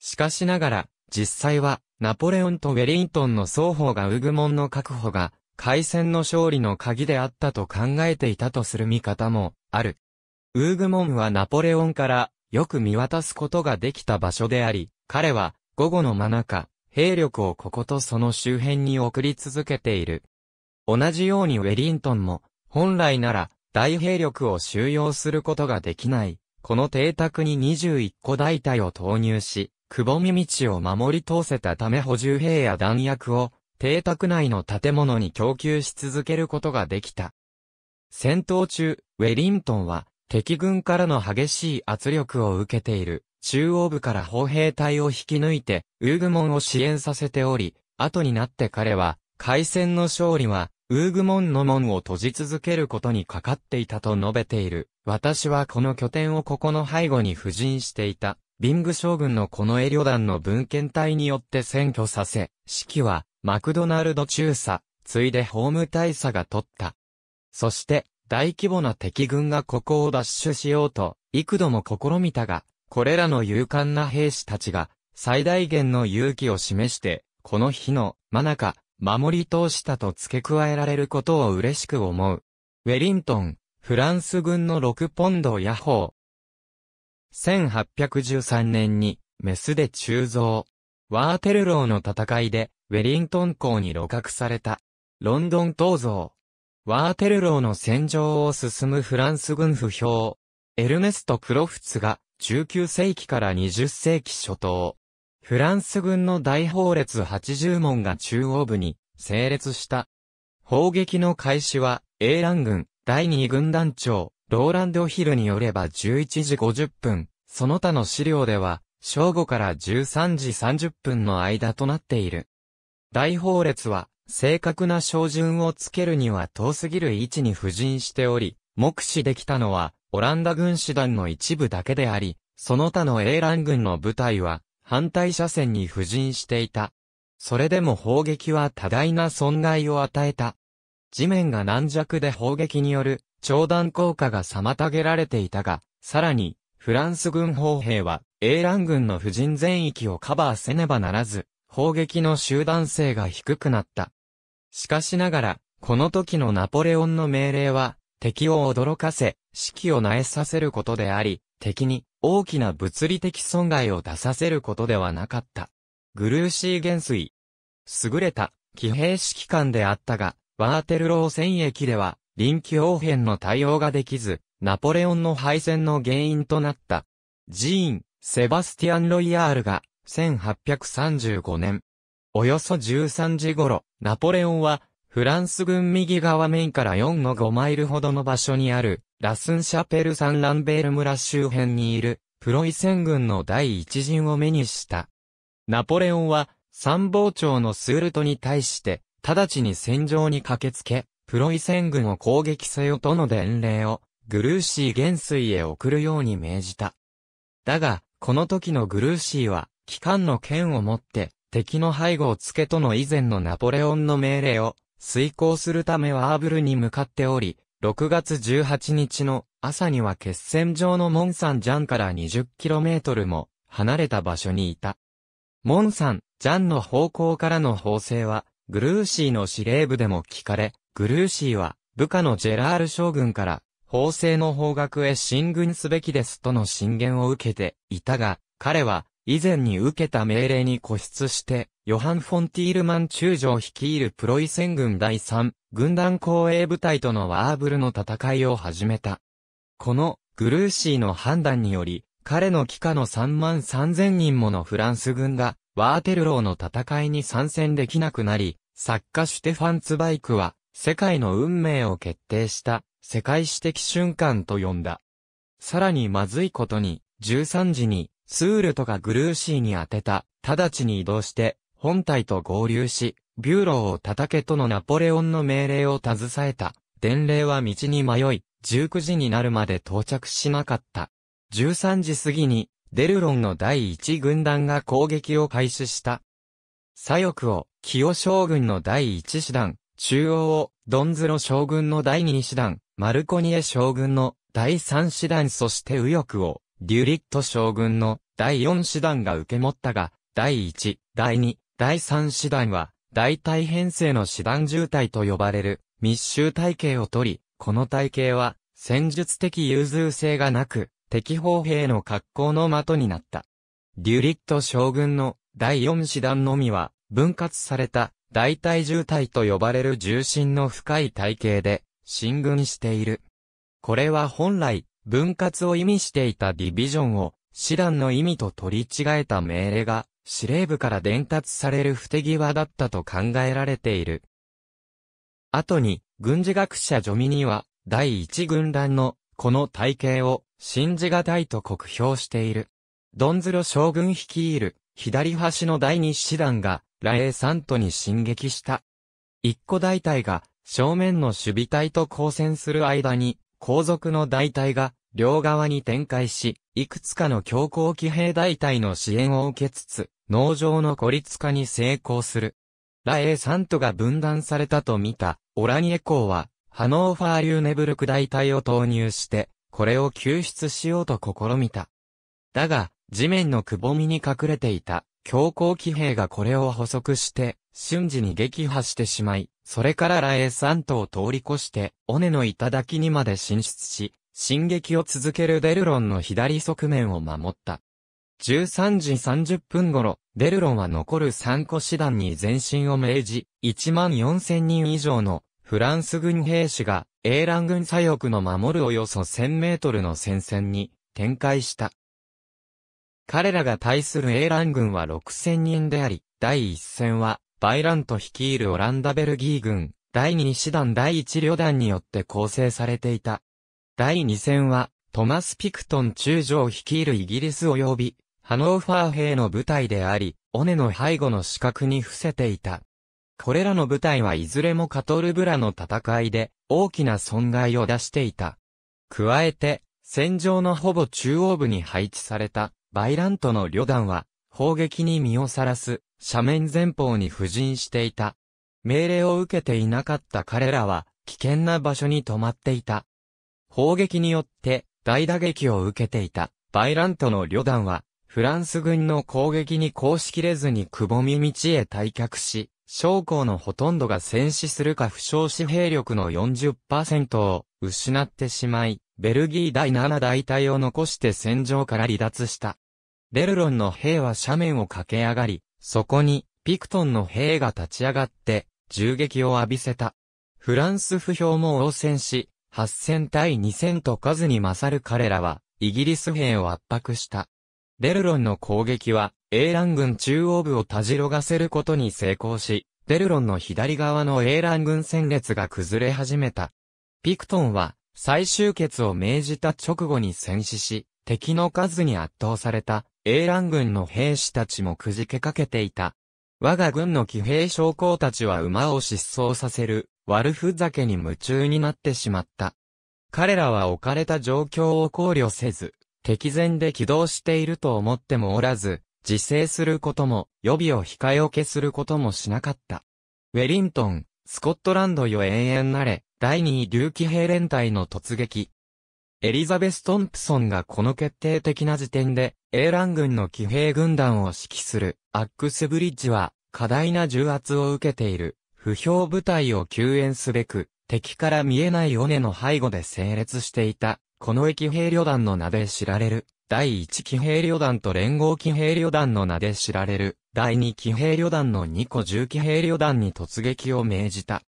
しかしながら、実際は、ナポレオンとウェリントンの双方がウグモンの確保が、海戦の勝利の鍵であったと考えていたとする見方もある。ウーグモンはナポレオンからよく見渡すことができた場所であり、彼は午後の真中、兵力をこことその周辺に送り続けている。同じようにウェリントンも、本来なら、大兵力を収容することができない。この邸宅に21個大隊を投入し、くぼみ道を守り通せたため補充兵や弾薬を、邸宅内の建物に供給し続けることができた。戦闘中、ウェリントンは、敵軍からの激しい圧力を受けている、中央部から砲兵隊を引き抜いて、ウーグモンを支援させており、後になって彼は、開戦の勝利は、ウーグモンの門を閉じ続けることにかかっていたと述べている。私はこの拠点をここの背後に布陣していた。ビング将軍のこのエリョ団の文献隊によって占拠させ、指揮は、マクドナルド中佐、ついで法務大佐が取った。そして、大規模な敵軍がここを奪取しようと、幾度も試みたが、これらの勇敢な兵士たちが、最大限の勇気を示して、この日の、真中、守り通したと付け加えられることを嬉しく思う。ウェリントン、フランス軍の6ポンドヤホー。1813年に、メスで鋳造。ワーテルローの戦いで、ウェリントン港に露獲された。ロンドン東像。ワーテルローの戦場を進むフランス軍不評。エルネスト・クロフツが、19世紀から20世紀初頭、フランス軍の大砲列80門が中央部に整列した。砲撃の開始は、英蘭軍第2軍団長、ローランド・ヒルによれば11時50分、その他の資料では、正午から13時30分の間となっている。大砲列は、正確な照準をつけるには遠すぎる位置に布陣しており、目視できたのは、オランダ軍師団の一部だけであり、その他の英蘭軍の部隊は、反対車線に布陣していた。それでも砲撃は多大な損害を与えた。地面が軟弱で砲撃による長弾効果が妨げられていたが、さらに、フランス軍砲兵は、ラン軍の布陣全域をカバーせねばならず、砲撃の集団性が低くなった。しかしながら、この時のナポレオンの命令は、敵を驚かせ、士気を萎えさせることであり、敵に大きな物理的損害を出させることではなかった。グルーシー元帥。優れた、騎兵指揮官であったが、ワーテルロー戦役では、臨機応変の対応ができず、ナポレオンの敗戦の原因となった。ジーン、セバスティアン・ロイヤールが、1835年、およそ13時頃、ナポレオンは、フランス軍右側面から4の5マイルほどの場所にある、ラスンシャペル・サン・ランベール村周辺にいる、プロイセン軍の第一陣を目にした。ナポレオンは、参謀長のスールトに対して、直ちに戦場に駆けつけ、プロイセン軍を攻撃せよとの伝令を、グルーシー元帥へ送るように命じた。だが、この時のグルーシーは、機関の剣を持って、敵の背後をつけとの以前のナポレオンの命令を、遂行するためワーブルに向かっており、6月18日の朝には決戦場のモンサンジャンから 20km も離れた場所にいた。モンサン、ジャンの方向からの砲声は、グルーシーの司令部でも聞かれ、グルーシーは部下のジェラール将軍から法制の方角へ進軍すべきですとの進言を受けていたが、彼は以前に受けた命令に固執してヨハン・フォンティールマン中将率いるプロイセン軍第3、軍団後衛部隊とのワーブルの戦いを始めた。この、グルーシーの判断により、彼の帰下の3万3000人ものフランス軍が、ワーテルローの戦いに参戦できなくなり、作家シュテファン・ツバイクは、世界の運命を決定した、世界史的瞬間と呼んだ。さらにまずいことに、13時に、スールとかグルーシーに当てた、直ちに移動して、本体と合流し、ビューローを叩けとのナポレオンの命令を携えた。伝令は道に迷い、19時になるまで到着しなかった。13時過ぎに、デルロンの第1軍団が攻撃を開始した。左翼を、清将軍の第1師団、中央を、ドンズロ将軍の第2師団、マルコニエ将軍の第3師団そして右翼を、デュリット将軍の第4師団が受け持ったが、第1、第2、第3師団は、大隊編成の師団渋滞と呼ばれる密集体系をとり、この体系は、戦術的融通性がなく、敵砲兵の格好の的になった。デュリット将軍の第4師団のみは、分割された大隊渋滞と呼ばれる重心の深い体系で、進軍している。これは本来、分割を意味していたディビジョンを、師団の意味と取り違えた命令が司令部から伝達される不手際だったと考えられている。後に、軍事学者ジョミニは、第一軍団の、この体系を、信じがたいと酷評している。ドンズロ将軍率いる、左端の第二師団が、ラエーサントに進撃した。一個大隊が、正面の守備隊と交戦する間に、後続の大隊が、両側に展開し、いくつかの強行騎兵大隊の支援を受けつつ、農場の孤立化に成功する。ラエーントが分断されたと見た、オラニエ公は、ハノーファー・リューネブルク大隊を投入して、これを救出しようと試みた。だが、地面のくぼみに隠れていた、強行騎兵がこれを捕捉して、瞬時に撃破してしまい、それからラエーントを通り越して、尾根の頂にまで進出し、進撃を続けるデルロンの左側面を守った。13時30分頃、デルロンは残る3個師団に前進を命じ、1万4000人以上のフランス軍兵士が、エーラン軍左翼の守るおよそ1000メートルの戦線に展開した。彼らが対するエーラン軍は6000人であり、第1戦は、バイラント率いるオランダベルギー軍、第2師団第1旅団によって構成されていた。第2戦は、トマス・ピクトン中将率いるイギリス及び、ハノーファー兵の部隊であり、尾根の背後の死角に伏せていた。これらの部隊はいずれもカトルブラの戦いで大きな損害を出していた。加えて、戦場のほぼ中央部に配置されたバイラントの旅団は砲撃に身をさらす斜面前方に布陣していた。命令を受けていなかった彼らは危険な場所に止まっていた。砲撃によって大打撃を受けていたバイラントの旅団はフランス軍の攻撃に抗しきれずにくぼみ道へ退却し、将校のほとんどが戦死するか負傷し兵力の40%を失ってしまい、ベルギー第7大隊を残して戦場から離脱した。レルロンの兵は斜面を駆け上がり、そこにピクトンの兵が立ち上がって銃撃を浴びせた。フランス不評も応戦し、8000対2000と数に勝る彼らはイギリス兵を圧迫した。ベルロンの攻撃は、A ラン軍中央部をたじろがせることに成功し、ベルロンの左側の A ラン軍戦列が崩れ始めた。ピクトンは、最終決を命じた直後に戦死し、敵の数に圧倒された、A ラン軍の兵士たちもくじけかけていた。我が軍の騎兵将校たちは馬を失踪させる、悪ふざけに夢中になってしまった。彼らは置かれた状況を考慮せず、敵前で起動していると思ってもおらず、自制することも、予備を控え置けすることもしなかった。ウェリントン、スコットランドよ永遠なれ、第2位竜騎兵連隊の突撃。エリザベス・トンプソンがこの決定的な時点で、エーラン軍の騎兵軍団を指揮する、アックスブリッジは、過大な重圧を受けている、不評部隊を救援すべく、敵から見えない尾根の背後で整列していた、この駅兵旅団の名で知られる、第1騎兵旅団と連合騎兵旅団の名で知られる、第2騎兵旅団の2個重騎兵旅団に突撃を命じた。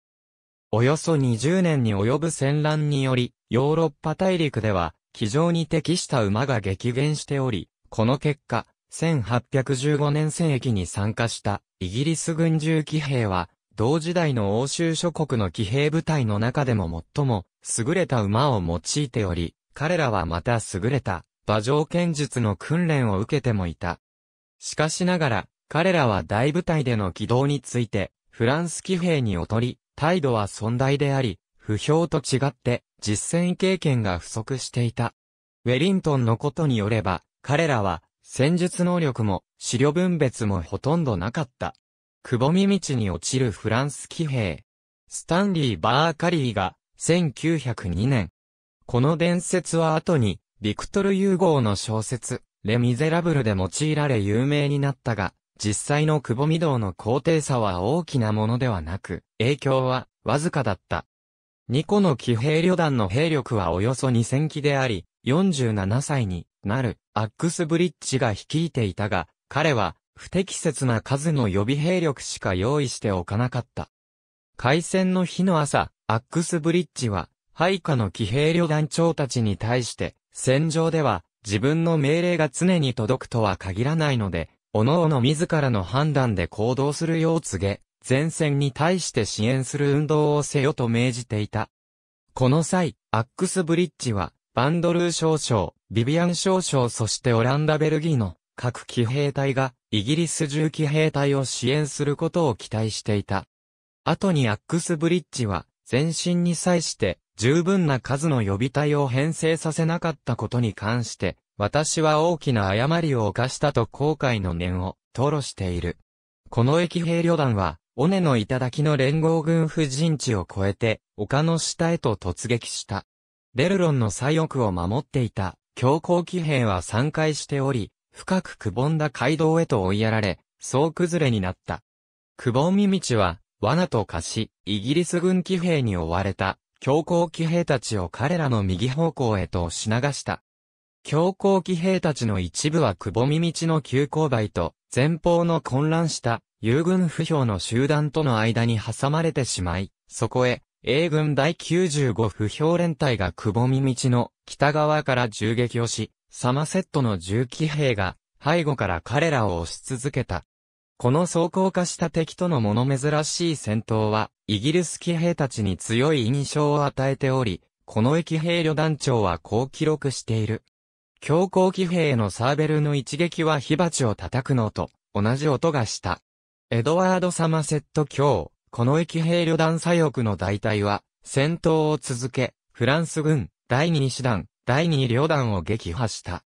およそ20年に及ぶ戦乱により、ヨーロッパ大陸では、騎乗に適した馬が激減しており、この結果、1815年戦役に参加した、イギリス軍従騎兵は、同時代の欧州諸国の騎兵部隊の中でも最も、優れた馬を用いており、彼らはまた優れた、馬上剣術の訓練を受けてもいた。しかしながら、彼らは大部隊での軌道について、フランス騎兵に劣り、態度は存在であり、不評と違って、実戦経験が不足していた。ウェリントンのことによれば、彼らは、戦術能力も、資料分別もほとんどなかった。くぼみ道に落ちるフランス騎兵。スタンリー・バーカリーが、1902年、この伝説は後に、ビクトル・ユーゴーの小説、レ・ミゼラブルで用いられ有名になったが、実際のくぼみ道の高低差は大きなものではなく、影響はわずかだった。2個の騎兵旅団の兵力はおよそ2000機であり、47歳になるアックスブリッジが率いていたが、彼は不適切な数の予備兵力しか用意しておかなかった。開戦の日の朝、アックスブリッジは配下の騎兵旅団長たちに対して、戦場では自分の命令が常に届くとは限らないので、各々自らの判断で行動するよう告げ、前線に対して支援する運動をせよと命じていた。この際、アックスブリッジは、バンドルー少将、ビビアン少将そしてオランダベルギーの各騎兵隊がイギリス中騎兵隊を支援することを期待していた。後にアックスブリッジは前進に際して十分な数の予備隊を編成させなかったことに関して、私は大きな誤りを犯したと後悔の念を吐露している。この駅兵旅団は、尾根の頂の連合軍婦人地を越えて、丘の下へと突撃した。ベルロンの左翼を守っていた強行騎兵は散開しており、深くくぼんだ街道へと追いやられ、総崩れになった。くぼみ道は、罠と化し、イギリス軍騎兵に追われた、強行騎兵たちを彼らの右方向へと押し流した。強行騎兵たちの一部はくぼみ道の急勾配と、前方の混乱した友軍不評の集団との間に挟まれてしまい、そこへ、英軍第95不評連隊がくぼみ道の北側から銃撃をし、サマセットの銃騎兵が背後から彼らを押し続けた。この装甲化した敵との物珍しい戦闘は、イギリス騎兵たちに強い印象を与えており、この騎兵旅団長はこう記録している。強行騎兵へのサーベルの一撃は火鉢を叩くのと同じ音がした。エドワード・サマセット卿、この騎兵旅団左翼の大隊は、戦闘を続け、フランス軍、第二師団、第二旅団を撃破した。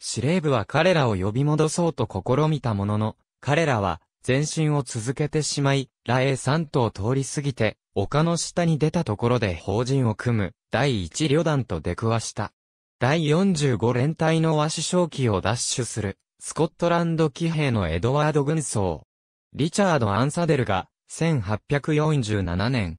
司令部は彼らを呼び戻そうと試みたものの、彼らは前進を続けてしまい、羅英3頭を通り過ぎて、丘の下に出たところで法人を組む、第一旅団と出くわした。第45連隊の和紙正機を奪取する、スコットランド騎兵のエドワード軍曹。リチャード・アンサデルが、1847年。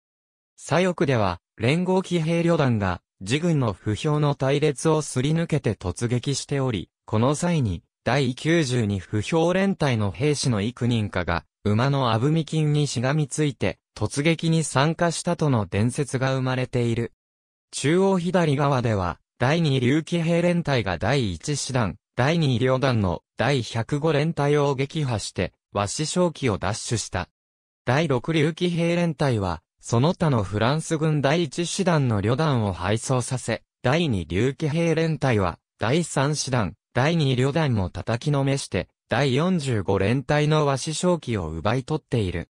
左翼では、連合騎兵旅団が、自軍の不評の隊列をすり抜けて突撃しており、この際に、第92不評連隊の兵士の幾人かが、馬のブミキンにしがみついて、突撃に参加したとの伝説が生まれている。中央左側では、第2竜騎兵連隊が第1師団、第2両団の第105連隊を撃破して、和紙正気を奪取した。第6竜騎兵連隊は、その他のフランス軍第1師団の旅団を敗走させ、第2竜騎兵連隊は、第3師団、第2旅団も叩きのめして、第45連隊の和紙正気を奪い取っている。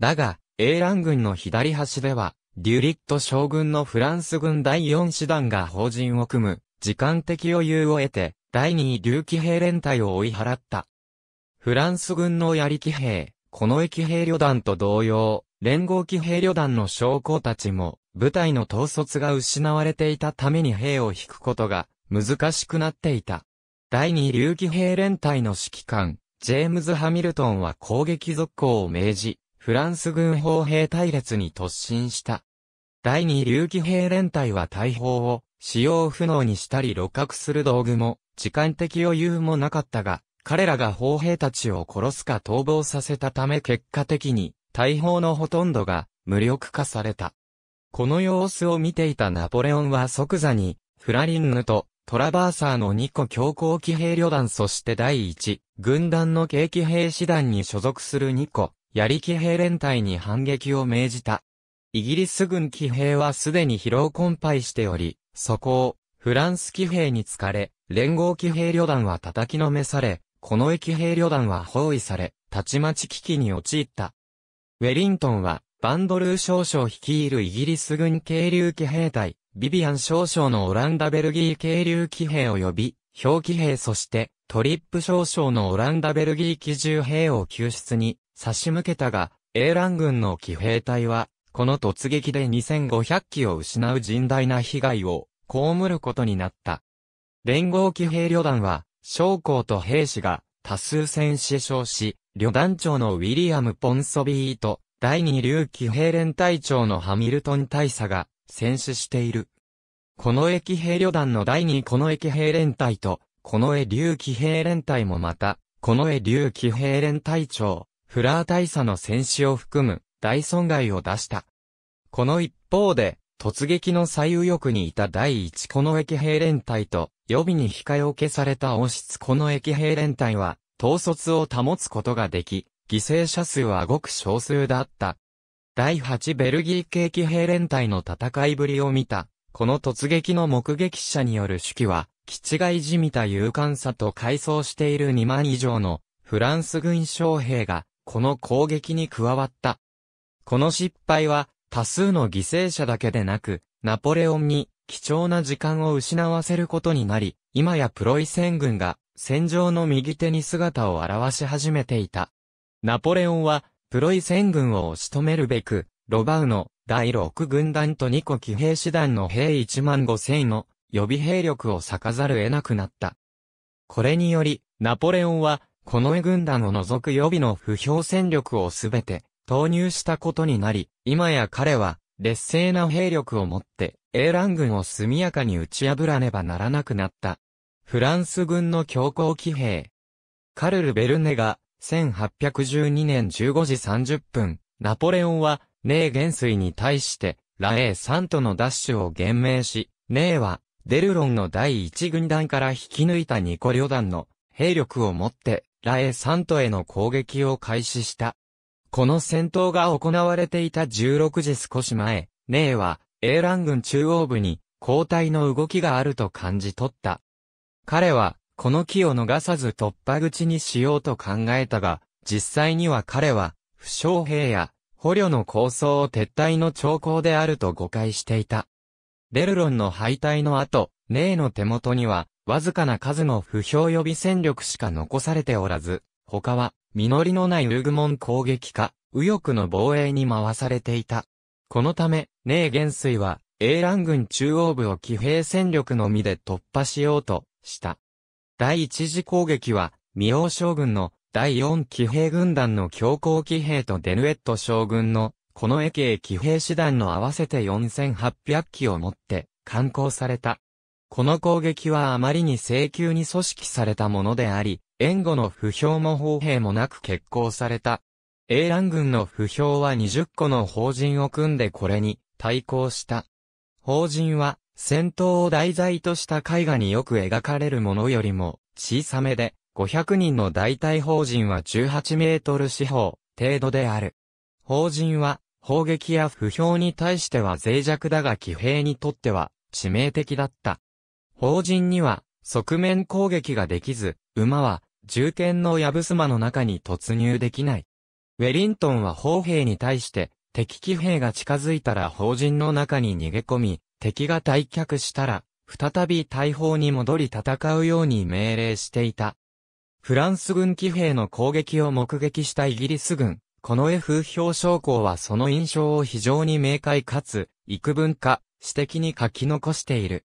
だが、英蘭軍の左端では、デュリット将軍のフランス軍第4師団が法人を組む、時間的余裕を得て、第2竜騎兵連隊を追い払った。フランス軍の槍騎兵、この駅兵旅団と同様、連合騎兵旅団の将校たちも、部隊の統率が失われていたために兵を引くことが難しくなっていた。第2竜騎兵連隊の指揮官、ジェームズ・ハミルトンは攻撃続行を命じ、フランス軍砲兵隊列に突進した。第2竜騎兵連隊は大砲を使用不能にしたり露獲する道具も時間的余裕もなかったが、彼らが砲兵たちを殺すか逃亡させたため結果的に大砲のほとんどが無力化された。この様子を見ていたナポレオンは即座にフラリンヌとトラバーサーの2個強行騎兵旅団そして第1、軍団の軽騎兵師団に所属する2個、槍騎兵連隊に反撃を命じた。イギリス軍騎兵はすでに疲労困憊しており、そこを、フランス騎兵に疲れ、連合騎兵旅団は叩きのめされ、この駅兵旅団は包囲され、たちまち危機に陥った。ウェリントンは、バンドルー少将率いるイギリス軍軽流騎兵隊、ビビアン少将のオランダベルギー軽流騎兵及び、表騎兵そして、トリップ少将のオランダベルギー騎重兵を救出に差し向けたが、ラン軍の騎兵隊は、この突撃で2500機を失う甚大な被害を被ることになった。連合騎兵旅団は、将校と兵士が多数戦死傷し、旅団長のウィリアム・ポンソビーと、第二流騎兵連隊長のハミルトン大佐が戦死している。近衛騎兵旅団の第二近衛騎兵連隊と、近衛竜騎兵連隊もまた、近衛竜騎兵連隊長、フラー大佐の戦死を含む大損害を出した。この一方で、突撃の最右翼にいた第一近衛騎兵連隊と、予備に控え受けされた王室近衛騎兵連隊は、統率を保つことができ、犠牲者数はごく少数だった。第8ベルギー系騎兵連隊の戦いぶりを見た、この突撃の目撃者による手記は、基地いじみた勇敢さと回想している2万以上のフランス軍将兵が、この攻撃に加わった。この失敗は、多数の犠牲者だけでなく、ナポレオンに貴重な時間を失わせることになり、今やプロイセン軍が戦場の右手に姿を現し始めていた。ナポレオンは、プロイセン軍を押し止めるべく、ロバウの第6軍団と2個騎兵師団の兵1万5千の予備兵力を割かざる得なくなった。これにより、ナポレオンは、この軍団を除く予備の不評戦力をすべて投入したことになり、今や彼は劣勢な兵力を持って、英ン軍を速やかに打ち破らねばならなくなった。フランス軍の強行騎兵。カルル・ベルネが、1812年15時30分、ナポレオンは、ネー元帥に対して、ラエーサントの奪取を厳明し、ネーは、デルロンの第一軍団から引き抜いたニコ旅団の兵力をもって、ラエーサントへの攻撃を開始した。この戦闘が行われていた16時少し前、ネーは、エーラン軍中央部に、交代の動きがあると感じ取った。彼は、この機を逃さず突破口にしようと考えたが、実際には彼は、不祥兵や、捕虜の構想を撤退の兆候であると誤解していた。デルロンの敗退の後、ネイの手元には、わずかな数の不評予備戦力しか残されておらず、他は、実りのないウグモン攻撃か、右翼の防衛に回されていた。このため、ネイ元帥は、英蘭軍中央部を騎兵戦力のみで突破しようとした。第一次攻撃は、未央将軍の第四騎兵軍団の強行騎兵とデヌエット将軍の、この駅へ騎兵師団の合わせて4800機を持って、観光された。この攻撃はあまりに請求に組織されたものであり、援護の不評も砲兵もなく決行された。英蘭軍の不評は20個の法人を組んでこれに対抗した。法人は戦闘を題材とした絵画によく描かれるものよりも小さめで、500人の大替。法人は18メートル四方程度である。法人は砲撃や不評に対しては脆弱だが騎兵にとっては致命的だった。法人には側面攻撃ができず、馬は銃剣のヤブスマの中に突入できない。ウェリントンは砲兵に対して敵騎兵が近づいたら法人の中に逃げ込み、敵が退却したら、再び大砲に戻り戦うように命令していた。フランス軍騎兵の攻撃を目撃したイギリス軍、この絵風評将校はその印象を非常に明快かつ、幾分か、私的に書き残している。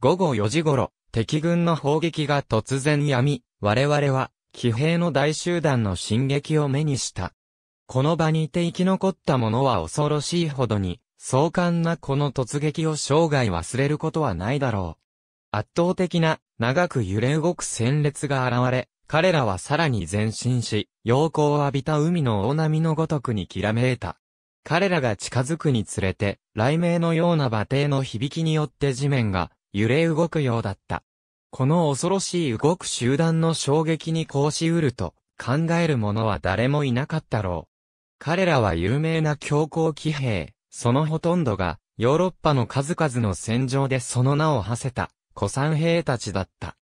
午後4時頃、敵軍の砲撃が突然やみ、我々は、騎兵の大集団の進撃を目にした。この場にいて生き残った者は恐ろしいほどに、壮観なこの突撃を生涯忘れることはないだろう。圧倒的な長く揺れ動く戦列が現れ、彼らはさらに前進し、陽光を浴びた海の大波のごとくにきらめいた。彼らが近づくにつれて、雷鳴のような馬蹄の響きによって地面が揺れ動くようだった。この恐ろしい動く集団の衝撃にこうしうると考える者は誰もいなかったろう。彼らは有名な強行騎兵、そのほとんどが、ヨーロッパの数々の戦場でその名を馳せた、古参兵たちだった。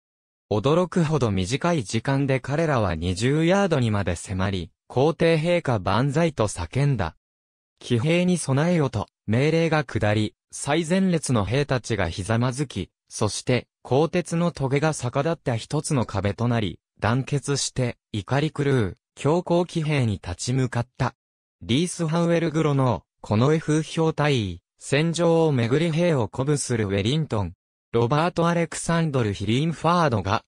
驚くほど短い時間で彼らは20ヤードにまで迫り、皇帝陛下万歳と叫んだ。騎兵に備えよと、命令が下り、最前列の兵たちがひざまずき、そして、鋼鉄の棘が逆立った一つの壁となり、団結して、怒り狂う、強行騎兵に立ち向かった。リース・ハウエル・グロノー、この風評隊員、戦場をめぐり兵を鼓舞するウェリントン、ロバート・アレクサンドル・ヒリンファードが、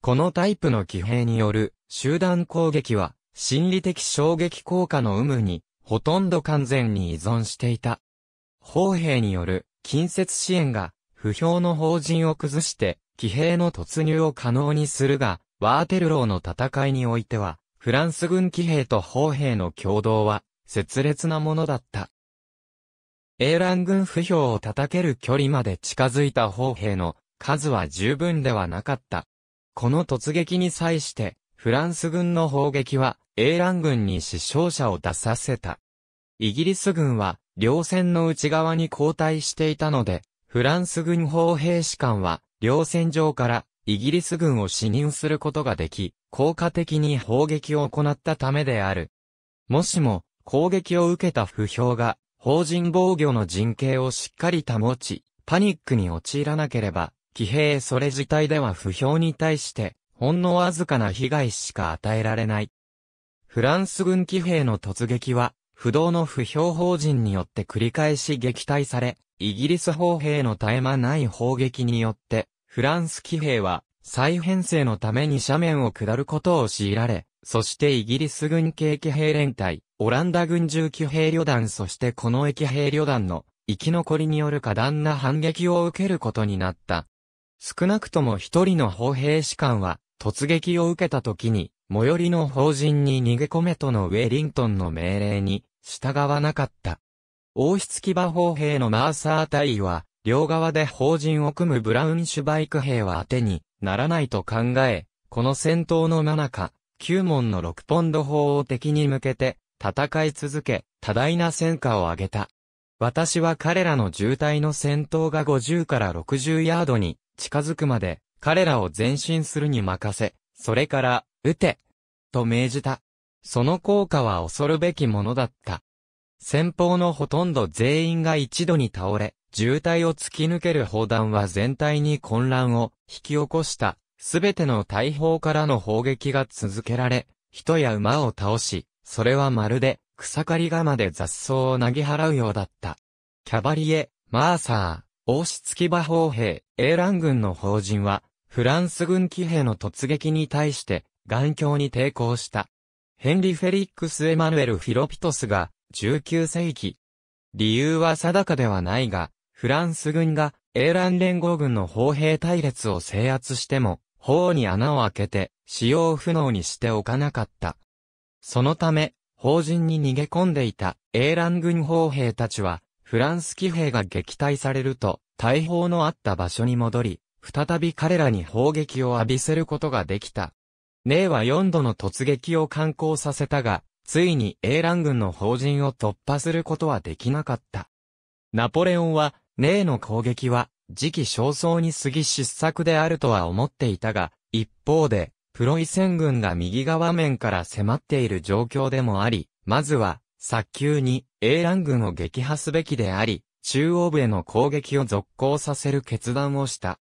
このタイプの騎兵による集団攻撃は、心理的衝撃効果の有無に、ほとんど完全に依存していた。砲兵による近接支援が、不評の法人を崩して、騎兵の突入を可能にするが、ワーテルローの戦いにおいては、フランス軍騎兵と砲兵の共同は、切烈なものだった。英ン軍不評を叩ける距離まで近づいた砲兵の数は十分ではなかった。この突撃に際して、フランス軍の砲撃は、英ン軍に死傷者を出させた。イギリス軍は、両戦の内側に後退していたので、フランス軍砲兵士官は、両戦場からイギリス軍を死任することができ、効果的に砲撃を行ったためである。もしも、攻撃を受けた不評が法人防御の陣形をしっかり保ち、パニックに陥らなければ、騎兵それ自体では不評に対して、ほんのわずかな被害しか与えられない。フランス軍騎兵の突撃は、不動の不評法人によって繰り返し撃退され、イギリス砲兵の絶え間ない砲撃によって、フランス騎兵は再編成のために斜面を下ることを強いられ、そしてイギリス軍系騎兵連隊、オランダ軍重機兵旅団そしてこの駅兵旅団の生き残りによる過断な反撃を受けることになった。少なくとも一人の砲兵士官は突撃を受けた時に最寄りの法人に逃げ込めとのウェリントンの命令に従わなかった。王室騎馬砲兵のマーサー隊は両側で法人を組むブラウンシュバイク兵は当てにならないと考え、この戦闘の真中、9門の6ポンド砲を敵に向けて戦い続け、多大な戦果を上げた。私は彼らの渋滞の戦闘が50から60ヤードに近づくまで、彼らを前進するに任せ、それから、撃てと命じた。その効果は恐るべきものだった。先方のほとんど全員が一度に倒れ、渋滞を突き抜ける砲弾は全体に混乱を引き起こした。すべての大砲からの砲撃が続けられ、人や馬を倒し、それはまるで、草刈り釜で雑草を投げ払うようだった。キャバリエ、マーサー、王室騎馬砲兵、エーラン軍の法人は、フランス軍騎兵の突撃に対して、眼鏡に抵抗した。ヘンリ・フェリックス・エマヌエル・フィロピトスが、19世紀。理由は定かではないが、フランス軍が、エーラン連合軍の砲兵隊列を制圧しても、砲に穴を開けて、使用不能にしておかなかった。そのため、法人に逃げ込んでいた、英蘭軍砲兵たちは、フランス騎兵が撃退されると、大砲のあった場所に戻り、再び彼らに砲撃を浴びせることができた。ネは4度の突撃を観光させたが、ついに英蘭軍の邦人を突破することはできなかった。ナポレオンは、ネの攻撃は、時期尚早に過ぎ失策であるとは思っていたが、一方で、プロイセン軍が右側面から迫っている状況でもあり、まずは、早急に、英ン軍を撃破すべきであり、中央部への攻撃を続行させる決断をした。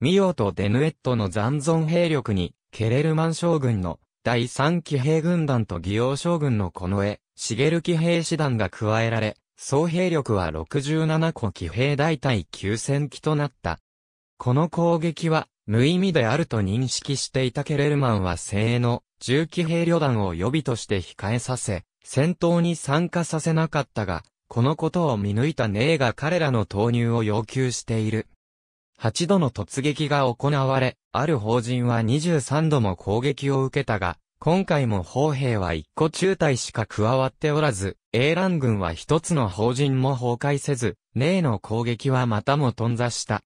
ミオとデヌエットの残存兵力に、ケレルマン将軍の第三騎兵軍団と義王将軍のこの絵、茂騎兵師団が加えられ、総兵力は67個騎兵大隊9000機となった。この攻撃は、無意味であると認識していたケレルマンは精鋭の重機兵旅団を予備として控えさせ、戦闘に参加させなかったが、このことを見抜いたネーが彼らの投入を要求している。8度の突撃が行われ、ある法人は23度も攻撃を受けたが、今回も砲兵は1個中隊しか加わっておらず、ラン軍は1つの法人も崩壊せず、ネーの攻撃はまたも頓挫した。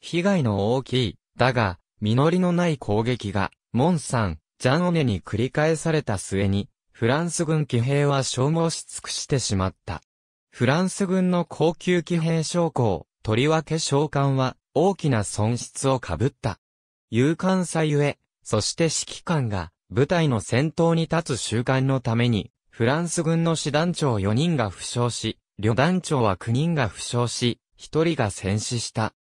被害の大きいだが、実りのない攻撃が、モンサン、ジャンオネに繰り返された末に、フランス軍騎兵は消耗し尽くしてしまった。フランス軍の高級騎兵将校、とりわけ将官は、大きな損失を被った。勇敢さゆえ、そして指揮官が、部隊の先頭に立つ習慣のために、フランス軍の師団長4人が負傷し、旅団長は9人が負傷し、1人が戦死した。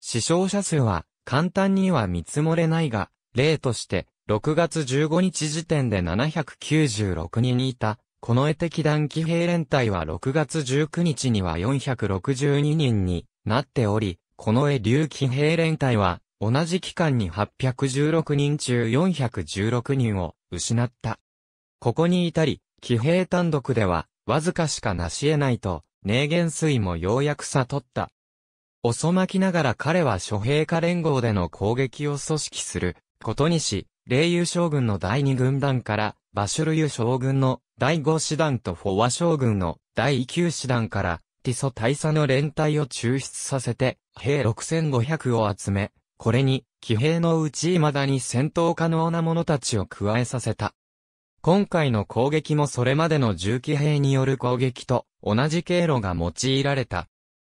死傷者数は簡単には見積もれないが、例として、6月15日時点で796人いた、この絵的団騎兵連隊は6月19日には462人になっており、この絵竜騎兵連隊は、同じ期間に816人中416人を失った。ここに至り、騎兵単独では、わずかしか成し得ないと、名言水もようやく悟った。遅まきながら彼は諸兵家連合での攻撃を組織する、ことにし、霊友将軍の第二軍団から、バシュルユ将軍の第五師団とフォワ将軍の第九師団から、ティソ大佐の連隊を抽出させて、兵6500を集め、これに、騎兵のうち未だに戦闘可能な者たちを加えさせた。今回の攻撃もそれまでの重騎兵による攻撃と同じ経路が用いられた。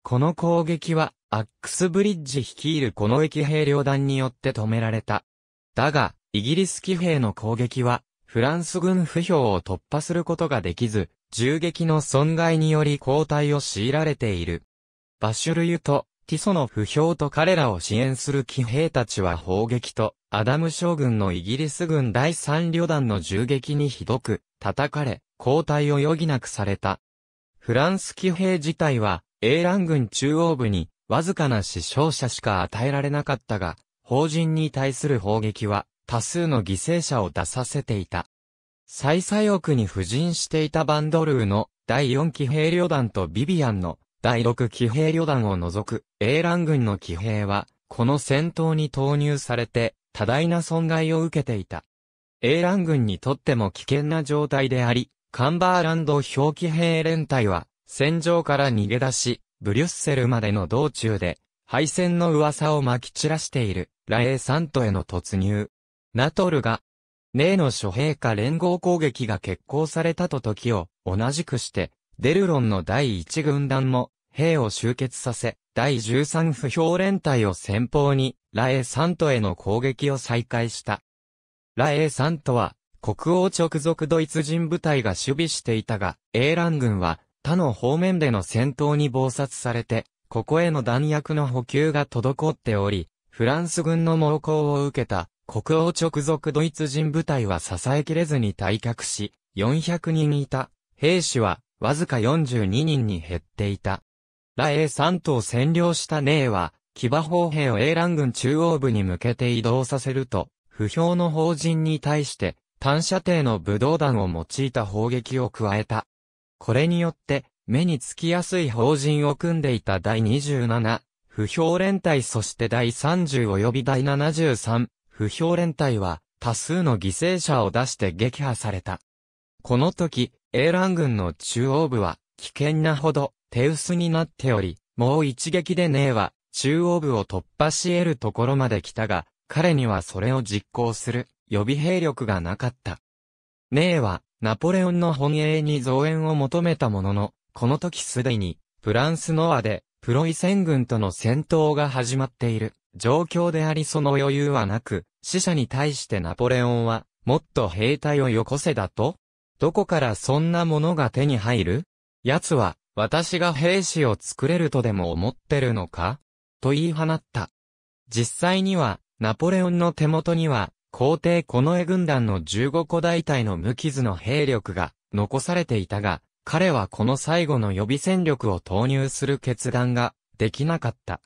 この攻撃はアックスブリッジ率いるこの駅兵両団によって止められた。だが、イギリス騎兵の攻撃は、フランス軍不評を突破することができず、銃撃の損害により交代を強いられている。バシュルユとティソの不評と彼らを支援する騎兵たちは砲撃と、アダム将軍のイギリス軍第三旅団の銃撃にひどく、叩かれ、交代を余儀なくされた。フランス騎兵自体は、エーラン軍中央部に、わずかな死傷者しか与えられなかったが、法人に対する砲撃は多数の犠牲者を出させていた。最左翼に布陣していたバンドルーの第4騎兵旅団とビビアンの第6騎兵旅団を除くラン軍の騎兵は、この戦闘に投入されて多大な損害を受けていた。ラン軍にとっても危険な状態であり、カンバーランド表記兵連隊は戦場から逃げ出し、ブリュッセルまでの道中で、敗戦の噂を撒き散らしている、ラエーサントへの突入。ナトルが、ネーの諸兵か連合攻撃が決行されたと時を、同じくして、デルロンの第一軍団も、兵を集結させ、第十三不評連隊を先方に、ラエーサントへの攻撃を再開した。ラエーサントは、国王直属ドイツ人部隊が守備していたが、エーラン軍は、他の方面での戦闘に暴殺されて、ここへの弾薬の補給が滞っており、フランス軍の猛攻を受けた、国王直属ドイツ人部隊は支えきれずに退却し、400人いた、兵士は、わずか42人に減っていた。ラエー3島占領したネーは、騎馬砲兵を英蘭軍中央部に向けて移動させると、不評の法人に対して、単射程の武道弾を用いた砲撃を加えた。これによって、目につきやすい法人を組んでいた第27、不評連隊そして第30及び第73、不評連隊は、多数の犠牲者を出して撃破された。この時、英ン軍の中央部は、危険なほど、手薄になっており、もう一撃でねえは、中央部を突破し得るところまで来たが、彼にはそれを実行する予備兵力がなかった。ねえは、ナポレオンの本営に増援を求めたものの、この時すでに、フランスノアで、プロイセン軍との戦闘が始まっている状況でありその余裕はなく、死者に対してナポレオンは、もっと兵隊をよこせだとどこからそんなものが手に入る奴は、私が兵士を作れるとでも思ってるのかと言い放った。実際には、ナポレオンの手元には、皇帝近衛軍団の15個大隊の無傷の兵力が残されていたが、彼はこの最後の予備戦力を投入する決断ができなかった。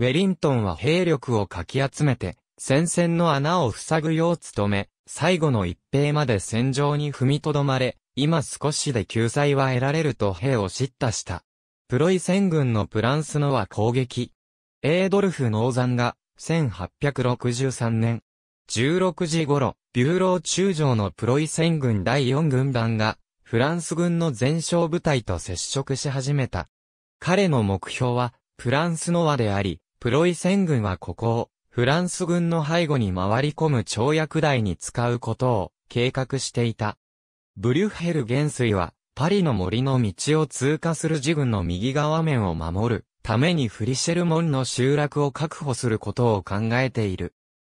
ウェリントンは兵力をかき集めて、戦線の穴を塞ぐよう努め、最後の一兵まで戦場に踏みとどまれ、今少しで救済は得られると兵を叱咤した。プロイセン軍のプランスのは攻撃。エードルフ・ノーザンが、1863年、16時頃、ビューロー中将のプロイセン軍第4軍団が、フランス軍の前哨部隊と接触し始めた。彼の目標は、フランスの輪であり、プロイセン軍はここを、フランス軍の背後に回り込む跳躍台に使うことを、計画していた。ブリュッヘル元帥は、パリの森の道を通過する自軍の右側面を守るためにフリシェルモンの集落を確保することを考えている。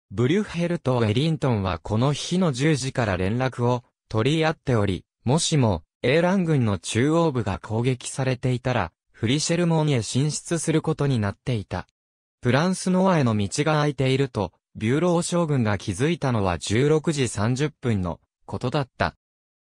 ブリュッヘルとエリントンはこの日の10時から連絡を取り合っており、もしも、エーラン軍の中央部が攻撃されていたら、フリシェルモンへ進出することになっていた。フランスノアへの道が空いていると、ビューロー将軍が気づいたのは16時30分のことだった。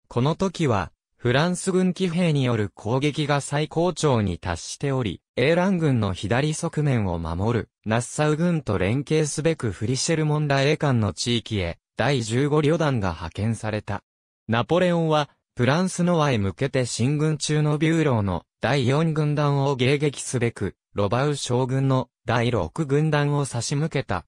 この時は、フランス軍機兵による攻撃が最高潮に達しており、エーラン軍の左側面を守るナッサウ軍と連携すべくフリシェルモンラエ艦の地域へ、第15旅団が派遣された。ナポレオンは、フランスの和へ向けて進軍中のビューローの第4軍団を迎撃すべく、ロバウ将軍の第6軍団を差し向けた。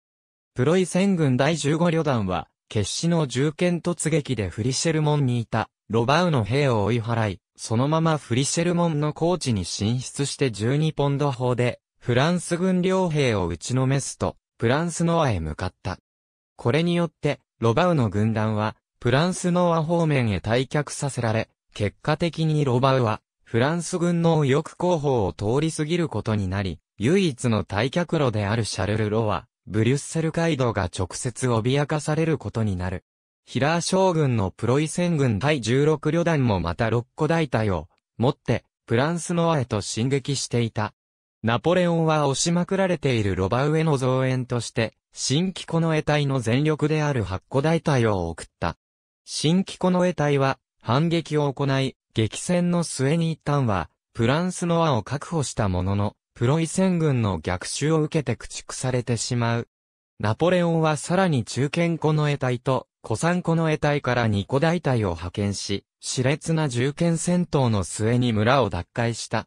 プロイセン軍第15旅団は、決死の銃剣突撃でフリシェルモンにいた、ロバウの兵を追い払い、そのままフリシェルモンの高地に進出して12ポンド砲で、フランス軍両兵を打ちのめすと、プランスノアへ向かった。これによって、ロバウの軍団は、プランスノア方面へ退却させられ、結果的にロバウは、フランス軍の右翼後方を通り過ぎることになり、唯一の退却路であるシャルル・ロは、ブリュッセル街道が直接脅かされることになる。ヒラー将軍のプロイセン軍第16旅団もまた6個大隊を持ってフランスノアへと進撃していた。ナポレオンは押しまくられているロバウエの増援として、新規庫の得体の全力である八個大隊を送った。新規庫の得体は、反撃を行い、激戦の末に一旦は、フランスの輪を確保したものの、プロイセン軍の逆襲を受けて駆逐されてしまう。ナポレオンはさらに中堅庫の得体と、古参庫の得体から二個大隊を派遣し、熾烈な重剣戦闘の末に村を奪回した。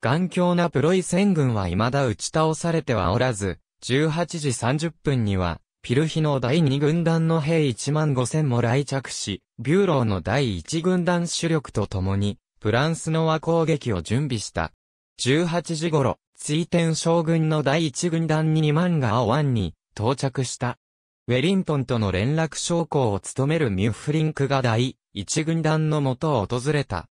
頑強なプロイセン軍は未だ打ち倒されてはおらず、18時30分には、ピルヒの第2軍団の兵1万5000も来着し、ビューローの第1軍団主力と共に、フランスの和攻撃を準備した。18時頃、追天将軍の第1軍団に2万がアワンに到着した。ウェリントンとの連絡将校を務めるミュッフリンクが第1軍団のもとを訪れた。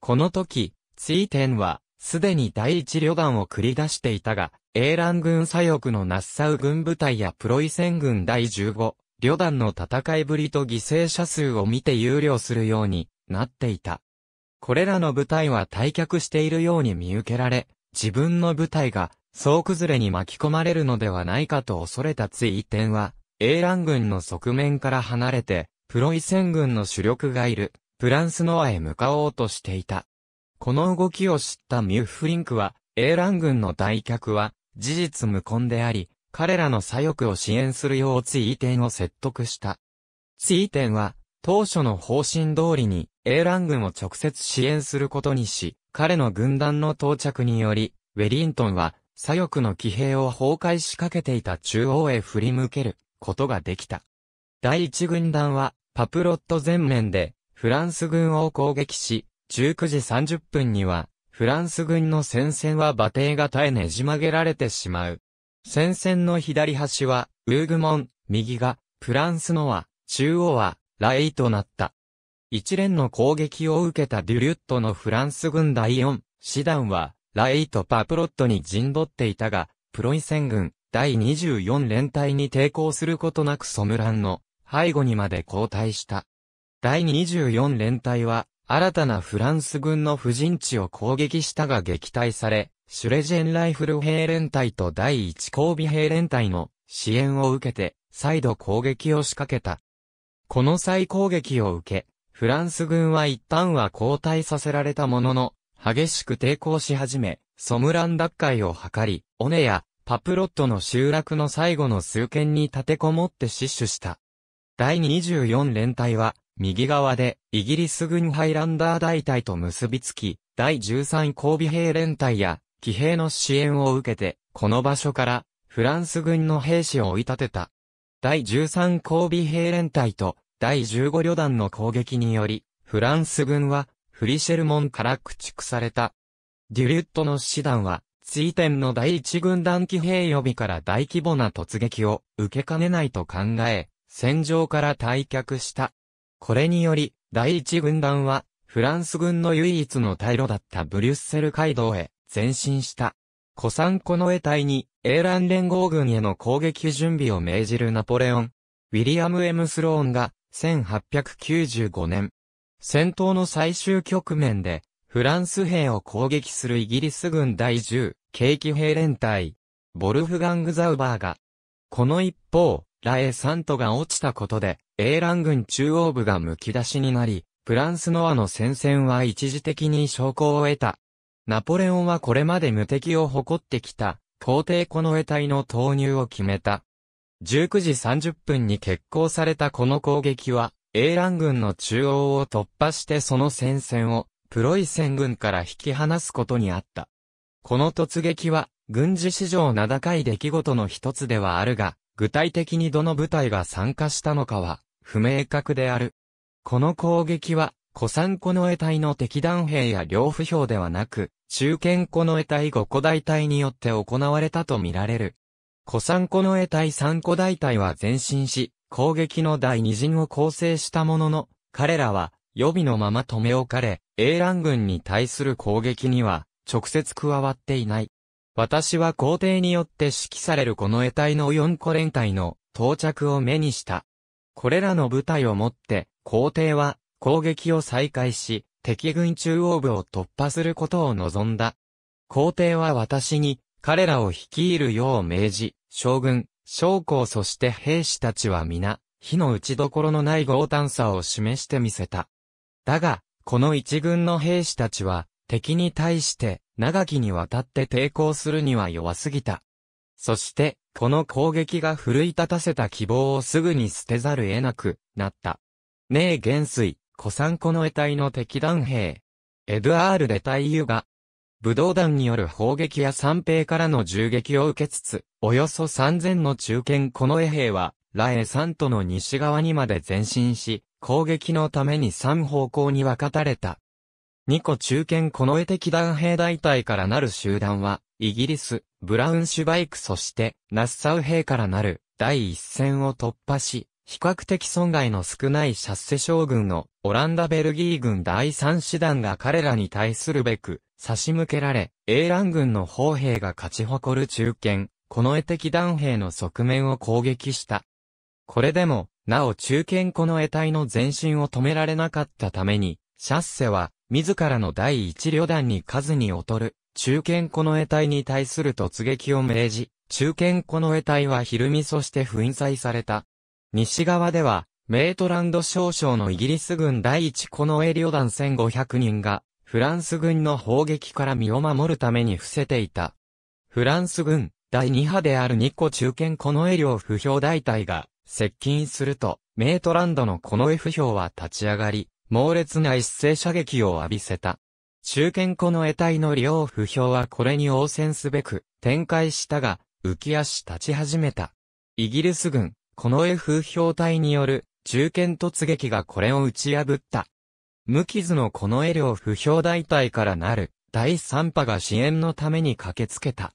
この時、ツイテンはすでに第一旅団を繰り出していたが、英蘭軍左翼のナッサウ軍部隊やプロイセン軍第15、旅団の戦いぶりと犠牲者数を見て有料するようになっていた。これらの部隊は退却しているように見受けられ、自分の部隊が総崩れに巻き込まれるのではないかと恐れた追転は、英蘭軍の側面から離れて、プロイセン軍の主力がいる、フランスノアへ向かおうとしていた。この動きを知ったミュッフリンクは、ラン軍の退却は、事実無根であり、彼らの左翼を支援するようツイーテンを説得した。ツイーテンは、当初の方針通りに、ラン軍を直接支援することにし、彼の軍団の到着により、ウェリントンは、左翼の騎兵を崩壊しかけていた中央へ振り向けることができた。第一軍団は、パプロット前面で、フランス軍を攻撃し、19時30分には、フランス軍の戦線は馬蹄型へねじ曲げられてしまう。戦線の左端は、ウーグモン、右が、フランスのは、中央は、ライとなった。一連の攻撃を受けたデュリュットのフランス軍第4、師団は、ライとパプロットに陣取っていたが、プロイセン軍、第24連隊に抵抗することなくソムランの背後にまで後退した。第24連隊は新たなフランス軍の婦人地を攻撃したが撃退され、シュレジェンライフル兵連隊と第一交尾兵連隊の支援を受けて、再度攻撃を仕掛けた。この再攻撃を受け、フランス軍は一旦は後退させられたものの、激しく抵抗し始め、ソムラン奪回を図り、オネやパプロットの集落の最後の数件に立てこもって死守した。第24連隊は、右側で、イギリス軍ハイランダー大隊と結びつき、第13交尾兵連隊や、騎兵の支援を受けて、この場所から、フランス軍の兵士を追い立てた。第13交尾兵連隊と、第15旅団の攻撃により、フランス軍は、フリシェルモンから駆逐された。デュリュットの師団は、追点の第一軍団騎兵予備から大規模な突撃を受けかねないと考え、戦場から退却した。これにより、第一軍団は、フランス軍の唯一の退路だったブリュッセル街道へ前進した。コサンコの衛隊に、英ン連合軍への攻撃準備を命じるナポレオン。ウィリアム・エムスローンが、1895年、戦闘の最終局面で、フランス兵を攻撃するイギリス軍第10、景気兵連隊、ボルフガング・ザウバーが、この一方、ラエ・サントが落ちたことで、エーラン軍中央部が剥き出しになり、フランスノアの戦線は一時的に証拠を得た。ナポレオンはこれまで無敵を誇ってきた、皇帝この絵隊の投入を決めた。19時30分に決行されたこの攻撃は、エーラン軍の中央を突破してその戦線を、プロイセン軍から引き離すことにあった。この突撃は、軍事史上名高い出来事の一つではあるが、具体的にどの部隊が参加したのかは、不明確である。この攻撃は、古参の衛隊の敵弾兵や両不評ではなく、中堅の衛隊五個大隊によって行われたとみられる。古参の衛隊三個大隊は前進し、攻撃の第二陣を構成したものの、彼らは予備のまま止め置かれ、英蘭軍に対する攻撃には直接加わっていない。私は皇帝によって指揮されるこの得体の四個連隊の到着を目にした。これらの部隊をもって、皇帝は攻撃を再開し、敵軍中央部を突破することを望んだ。皇帝は私に、彼らを率いるよう命じ、将軍、将校そして兵士たちは皆、火の打ちどころのない強胆さを示してみせた。だが、この一軍の兵士たちは、敵に対して、長きにわたって抵抗するには弱すぎた。そして、この攻撃が奮い立たせた希望をすぐに捨てざる得なくなった。ねえ元帥、古参子の得体の敵弾兵。エドアールで対優が、武道団による砲撃や三兵からの銃撃を受けつつ、およそ三千の中堅この衛兵は、ラエサントの西側にまで前進し、攻撃のために三方向に分かたれた。二個中堅この絵的弾兵大隊からなる集団は、イギリス、ブラウンシュバイクそして、ナッサウ兵からなる第一線を突破し、比較的損害の少ないシャッセ将軍のオランダ・ベルギー軍第三師団が彼らに対するべく差し向けられ、英ン軍の砲兵が勝ち誇る中堅、この絵的弾兵の側面を攻撃した。これでも、なお中堅この絵隊の前進を止められなかったために、シャッセは、自らの第一旅団に数に劣る、中堅この絵隊に対する突撃を命じ、中堅この絵隊はひるみそして粉砕された。西側では、メートランド少将のイギリス軍第一この絵旅団1500人が、フランス軍の砲撃から身を守るために伏せていた。フランス軍、第2波である2個中堅この絵領不評大隊が、接近すると、メートランドのこの絵不評は立ち上がり、猛烈な一斉射撃を浴びせた。中堅庫の得体の両不評はこれに応戦すべく展開したが、浮き足立ち始めた。イギリス軍、この絵風評隊による中堅突撃がこれを打ち破った。無傷のこの絵両不評大隊からなる第3波が支援のために駆けつけた。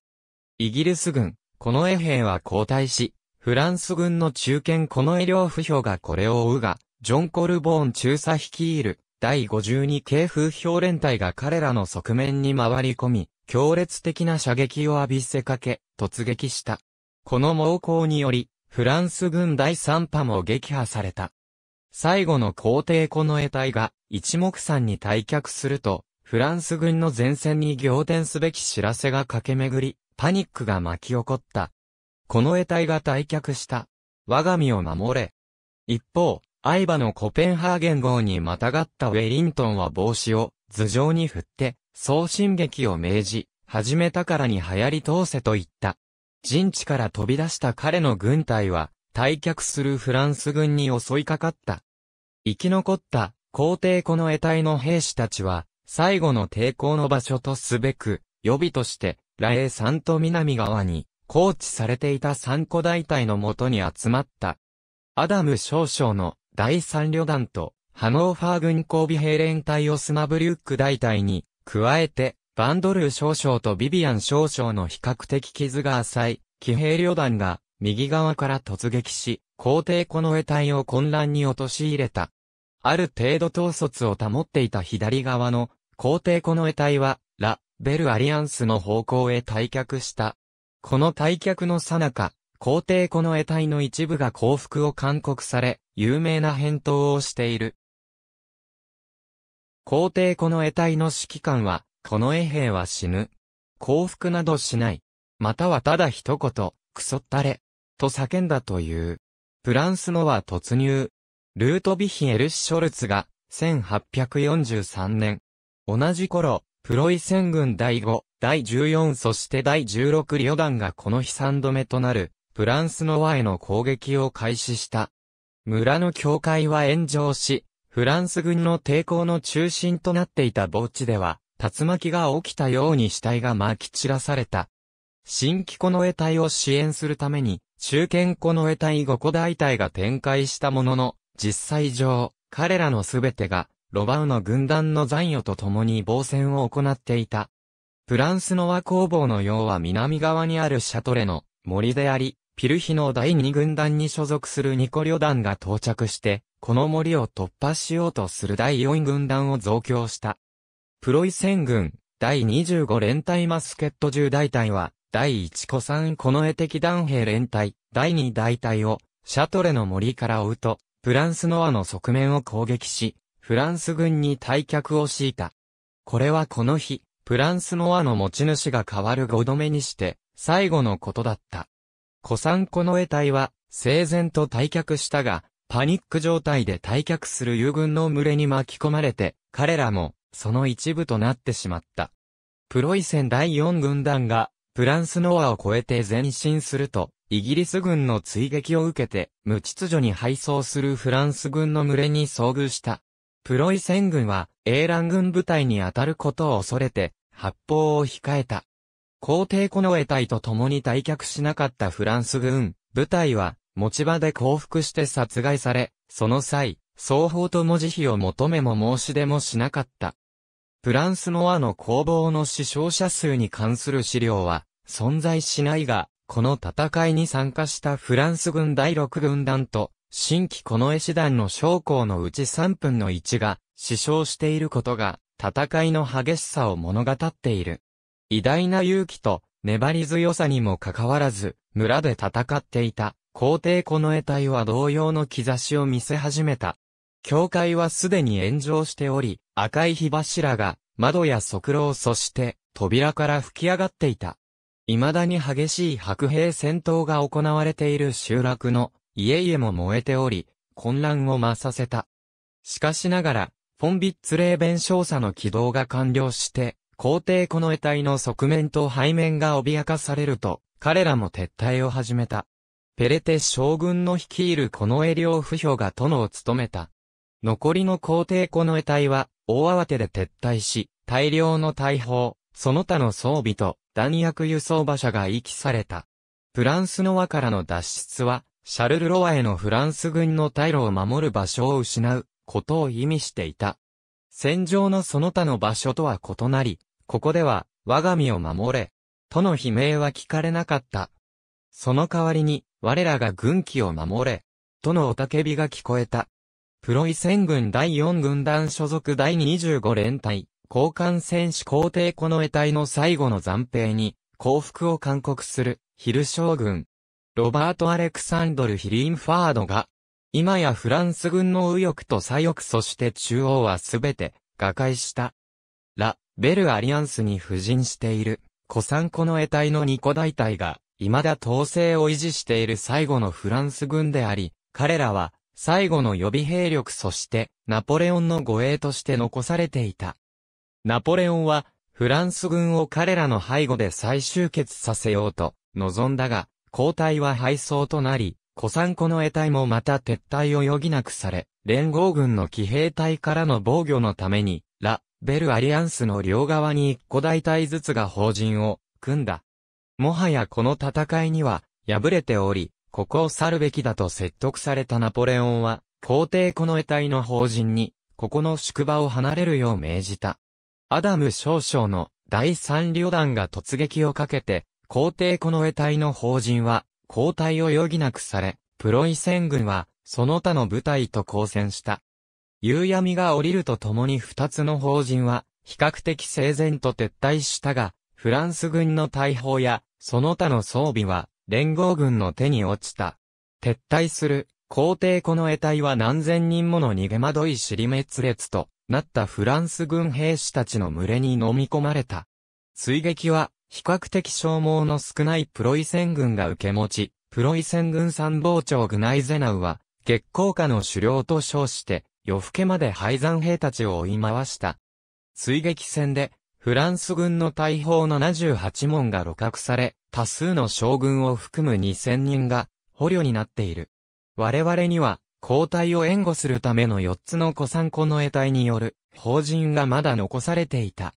イギリス軍、この絵兵は交代し、フランス軍の中堅この絵両不評がこれを追うが、ジョン・コルボーン中佐率いる第52系風評連隊が彼らの側面に回り込み、強烈的な射撃を浴びせかけ、突撃した。この猛攻により、フランス軍第3波も撃破された。最後の皇帝この衛隊が一目散に退却すると、フランス軍の前線に仰天すべき知らせが駆け巡り、パニックが巻き起こった。この衛隊が退却した。我が身を守れ。一方、相場のコペンハーゲン号にまたがったウェリントンは帽子を頭上に振って、送信劇を命じ、始めたからに流行り通せと言った。陣地から飛び出した彼の軍隊は、退却するフランス軍に襲いかかった。生き残った皇帝この得体の兵士たちは、最後の抵抗の場所とすべく、予備として、ラエさんと南側に、放置されていた三個大隊のもとに集まった。アダム少将の第三旅団と、ハノーファー軍交尾兵連隊オスマブリュック大隊に、加えて、バンドルー少将とビビアン少将の比較的傷が浅い、騎兵旅団が、右側から突撃し、皇帝この得体を混乱に陥れた。ある程度統率を保っていた左側の、皇帝この得体は、ラ・ベルアリアンスの方向へ退却した。この退却の最中、皇帝この得体の一部が降伏を勧告され、有名な返答をしている。皇帝この得体の指揮官は、この衛兵は死ぬ。降伏などしない。またはただ一言、くそったれ。と叫んだという。フランスのは突入。ルートビヒエル・シショルツが、1843年。同じ頃、プロイセン軍第5、第14そして第16旅団がこの日3度目となる、フランスの和への攻撃を開始した。村の教会は炎上し、フランス軍の抵抗の中心となっていた墓地では、竜巻が起きたように死体が撒き散らされた。新規この得体を支援するために、中堅この得体5個大隊が展開したものの、実際上、彼らのすべてが、ロバウの軍団の残余と共に防戦を行っていた。フランスの和工房の用は南側にあるシャトレの森であり、ピルヒの第2軍団に所属するニコ旅団が到着して、この森を突破しようとする第4軍団を増強した。プロイセン軍、第25連隊マスケット10大隊は、第1個3この絵的団兵連隊、第2大隊を、シャトレの森から追うと、フランスノアの側面を攻撃し、フランス軍に退却を敷いた。これはこの日、フランスノアの持ち主が変わる5度目にして、最後のことだった。古参庫の得体は、整然と退却したが、パニック状態で退却する友軍の群れに巻き込まれて、彼らも、その一部となってしまった。プロイセン第四軍団が、フランスノアを越えて前進すると、イギリス軍の追撃を受けて、無秩序に敗走するフランス軍の群れに遭遇した。プロイセン軍は、英ーラン軍部隊に当たることを恐れて、発砲を控えた。皇帝の衛隊と共に退却しなかったフランス軍、部隊は、持ち場で降伏して殺害され、その際、双方とも慈悲を求めも申し出もしなかった。フランスの和の攻防の死傷者数に関する資料は存在しないが、この戦いに参加したフランス軍第6軍団と、新規の衛師団の将校のうち3分の1が死傷していることが、戦いの激しさを物語っている。偉大な勇気と粘り強さにもかかわらず、村で戦っていた皇帝この絵体は同様の兆しを見せ始めた。教会はすでに炎上しており、赤い火柱が窓や側廊そして扉から吹き上がっていた。未だに激しい白兵戦闘が行われている集落の家々も燃えており、混乱を増させた。しかしながら、フォンビッツレーベン少佐の起動が完了して、皇帝この得体の側面と背面が脅かされると、彼らも撤退を始めた。ペレテ将軍の率いるこのエリオ不評が殿を務めた。残りの皇帝この得体は、大慌てで撤退し、大量の大砲、その他の装備と、弾薬輸送馬車が遺棄された。フランスの和からの脱出は、シャルル・ロワへのフランス軍の退路を守る場所を失うことを意味していた。戦場のその他の場所とは異なり、ここでは、我が身を守れ。との悲鳴は聞かれなかった。その代わりに、我らが軍旗を守れ。との雄たけびが聞こえた。プロイセン軍第4軍団所属第25連隊、交換戦士皇帝この得体の最後の暫兵に、降伏を勧告する、ヒル将軍。ロバート・アレクサンドル・ヒリンファードが、今やフランス軍の右翼と左翼そして中央はすべて、瓦解した。ラ・ベルアリアンスに布陣している、古参コの得体のニコ大隊が、未だ統制を維持している最後のフランス軍であり、彼らは、最後の予備兵力そして、ナポレオンの護衛として残されていた。ナポレオンは、フランス軍を彼らの背後で再集結させようと、望んだが、交代は敗走となり、古参コの得体もまた撤退を余儀なくされ、連合軍の騎兵隊からの防御のために、ベルアリアンスの両側に一個大隊ずつが法人を組んだ。もはやこの戦いには敗れており、ここを去るべきだと説得されたナポレオンは、皇帝この得体の法人に、ここの宿場を離れるよう命じた。アダム少将の第三旅団が突撃をかけて、皇帝この得体の法人は、交代を余儀なくされ、プロイセン軍は、その他の部隊と交戦した。夕闇が降りるとともに二つの法人は、比較的整然と撤退したが、フランス軍の大砲や、その他の装備は、連合軍の手に落ちた。撤退する、皇帝この得体は何千人もの逃げ惑い尻滅裂となったフランス軍兵士たちの群れに飲み込まれた。追撃は、比較的消耗の少ないプロイセン軍が受け持ち、プロイセン軍参謀長グナイゼナウは、月光下の狩猟と称して、夜更けまで敗山兵たちを追い回した。追撃戦で、フランス軍の大砲78門が露獲され、多数の将軍を含む2000人が捕虜になっている。我々には、交代を援護するための4つの古参子の得体による、法人がまだ残されていた。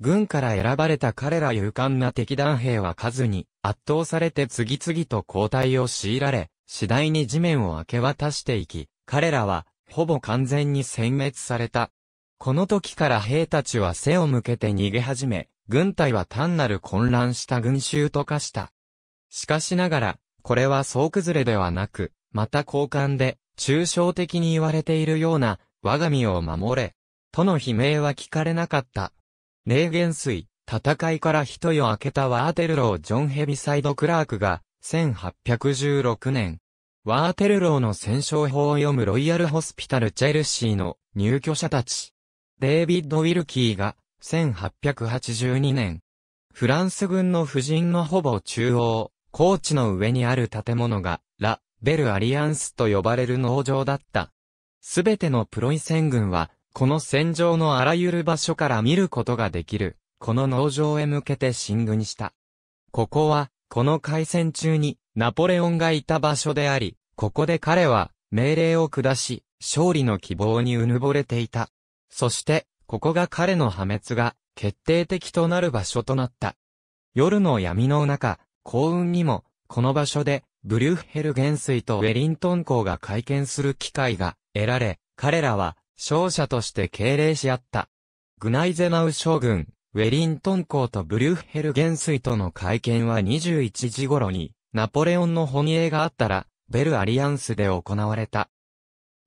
軍から選ばれた彼ら勇敢な敵弾兵は数に圧倒されて次々と交代を強いられ、次第に地面を明け渡していき、彼らはほぼ完全に殲滅された。この時から兵たちは背を向けて逃げ始め、軍隊は単なる混乱した群衆と化した。しかしながら、これは総崩れではなく、また交換で、抽象的に言われているような、我が身を守れ、との悲鳴は聞かれなかった。霊元水、戦いから一夜明けたワーテルロー・ジョン・ヘビサイド・クラークが、1816年、ワーテルローの戦勝法を読むロイヤルホスピタルチェルシーの入居者たち。デイビッド・ウィルキーが1882年、フランス軍の婦人のほぼ中央、高地の上にある建物がラ・ベル・アリアンスと呼ばれる農場だった。すべてのプロイセン軍は、この戦場のあらゆる場所から見ることができる、この農場へ向けて進軍した。ここは、この海戦中に、ナポレオンがいた場所であり、ここで彼は命令を下し、勝利の希望にうぬぼれていた。そして、ここが彼の破滅が決定的となる場所となった。夜の闇の中、幸運にも、この場所で、ブリュッヘル元帥とウェリントン校が会見する機会が得られ、彼らは勝者として敬礼し合った。グナイゼナウ将軍、ウェリントン校とブリュッヘル元帥との会見は21時頃にナポレオンの本営があったら、ベルアリアンスで行われた。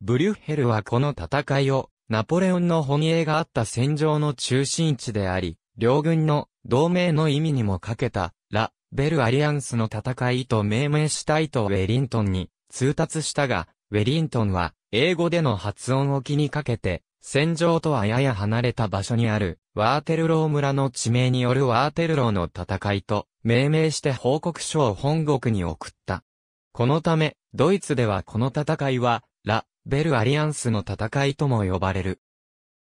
ブリュッヘルはこの戦いを、ナポレオンの本営があった戦場の中心地であり、両軍の同盟の意味にもかけた、ラ・ベルアリアンスの戦いと命名したいとウェリントンに通達したが、ウェリントンは英語での発音を気にかけて、戦場とはやや離れた場所にあるワーテルロー村の地名によるワーテルローの戦いと命名して報告書を本国に送った。このため、ドイツではこの戦いは、ラ・ベル・アリアンスの戦いとも呼ばれる。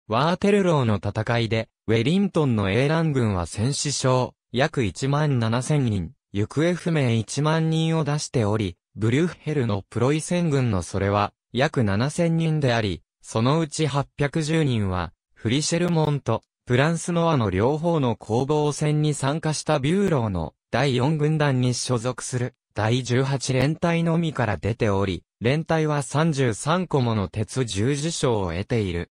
ワーテルローの戦いで、ウェリントンの英ン軍は戦死傷、約1万7000人、行方不明1万人を出しており、ブリュッヘルのプロイセン軍のそれは、約7000人であり、そのうち810人は、フリシェルモント、フランスノアの両方の攻防戦に参加したビューローの第4軍団に所属する第18連隊のみから出ており、連隊は33個もの鉄十字章を得ている。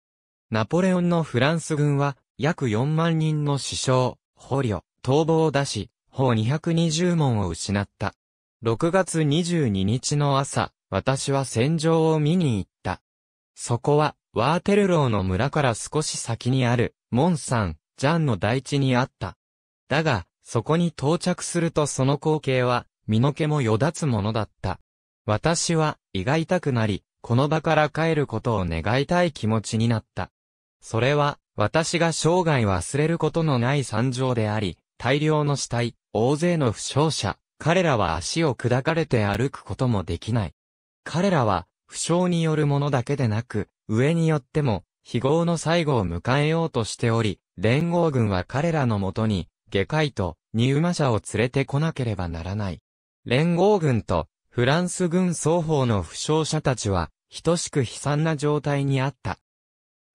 ナポレオンのフランス軍は約4万人の死傷、捕虜、逃亡を出し、砲220門を失った。6月22日の朝、私は戦場を見に行った。そこは、ワーテルローの村から少し先にある、モンサン、ジャンの大地にあった。だが、そこに到着するとその光景は、身の毛もよだつものだった。私は、胃が痛くなり、この場から帰ることを願いたい気持ちになった。それは、私が生涯忘れることのない惨状であり、大量の死体、大勢の負傷者、彼らは足を砕かれて歩くこともできない。彼らは、負傷によるものだけでなく、上によっても、非合の最後を迎えようとしており、連合軍は彼らのもとに、下界とニウマ社を連れてこなければならない。連合軍とフランス軍双方の負傷者たちは、等しく悲惨な状態にあった。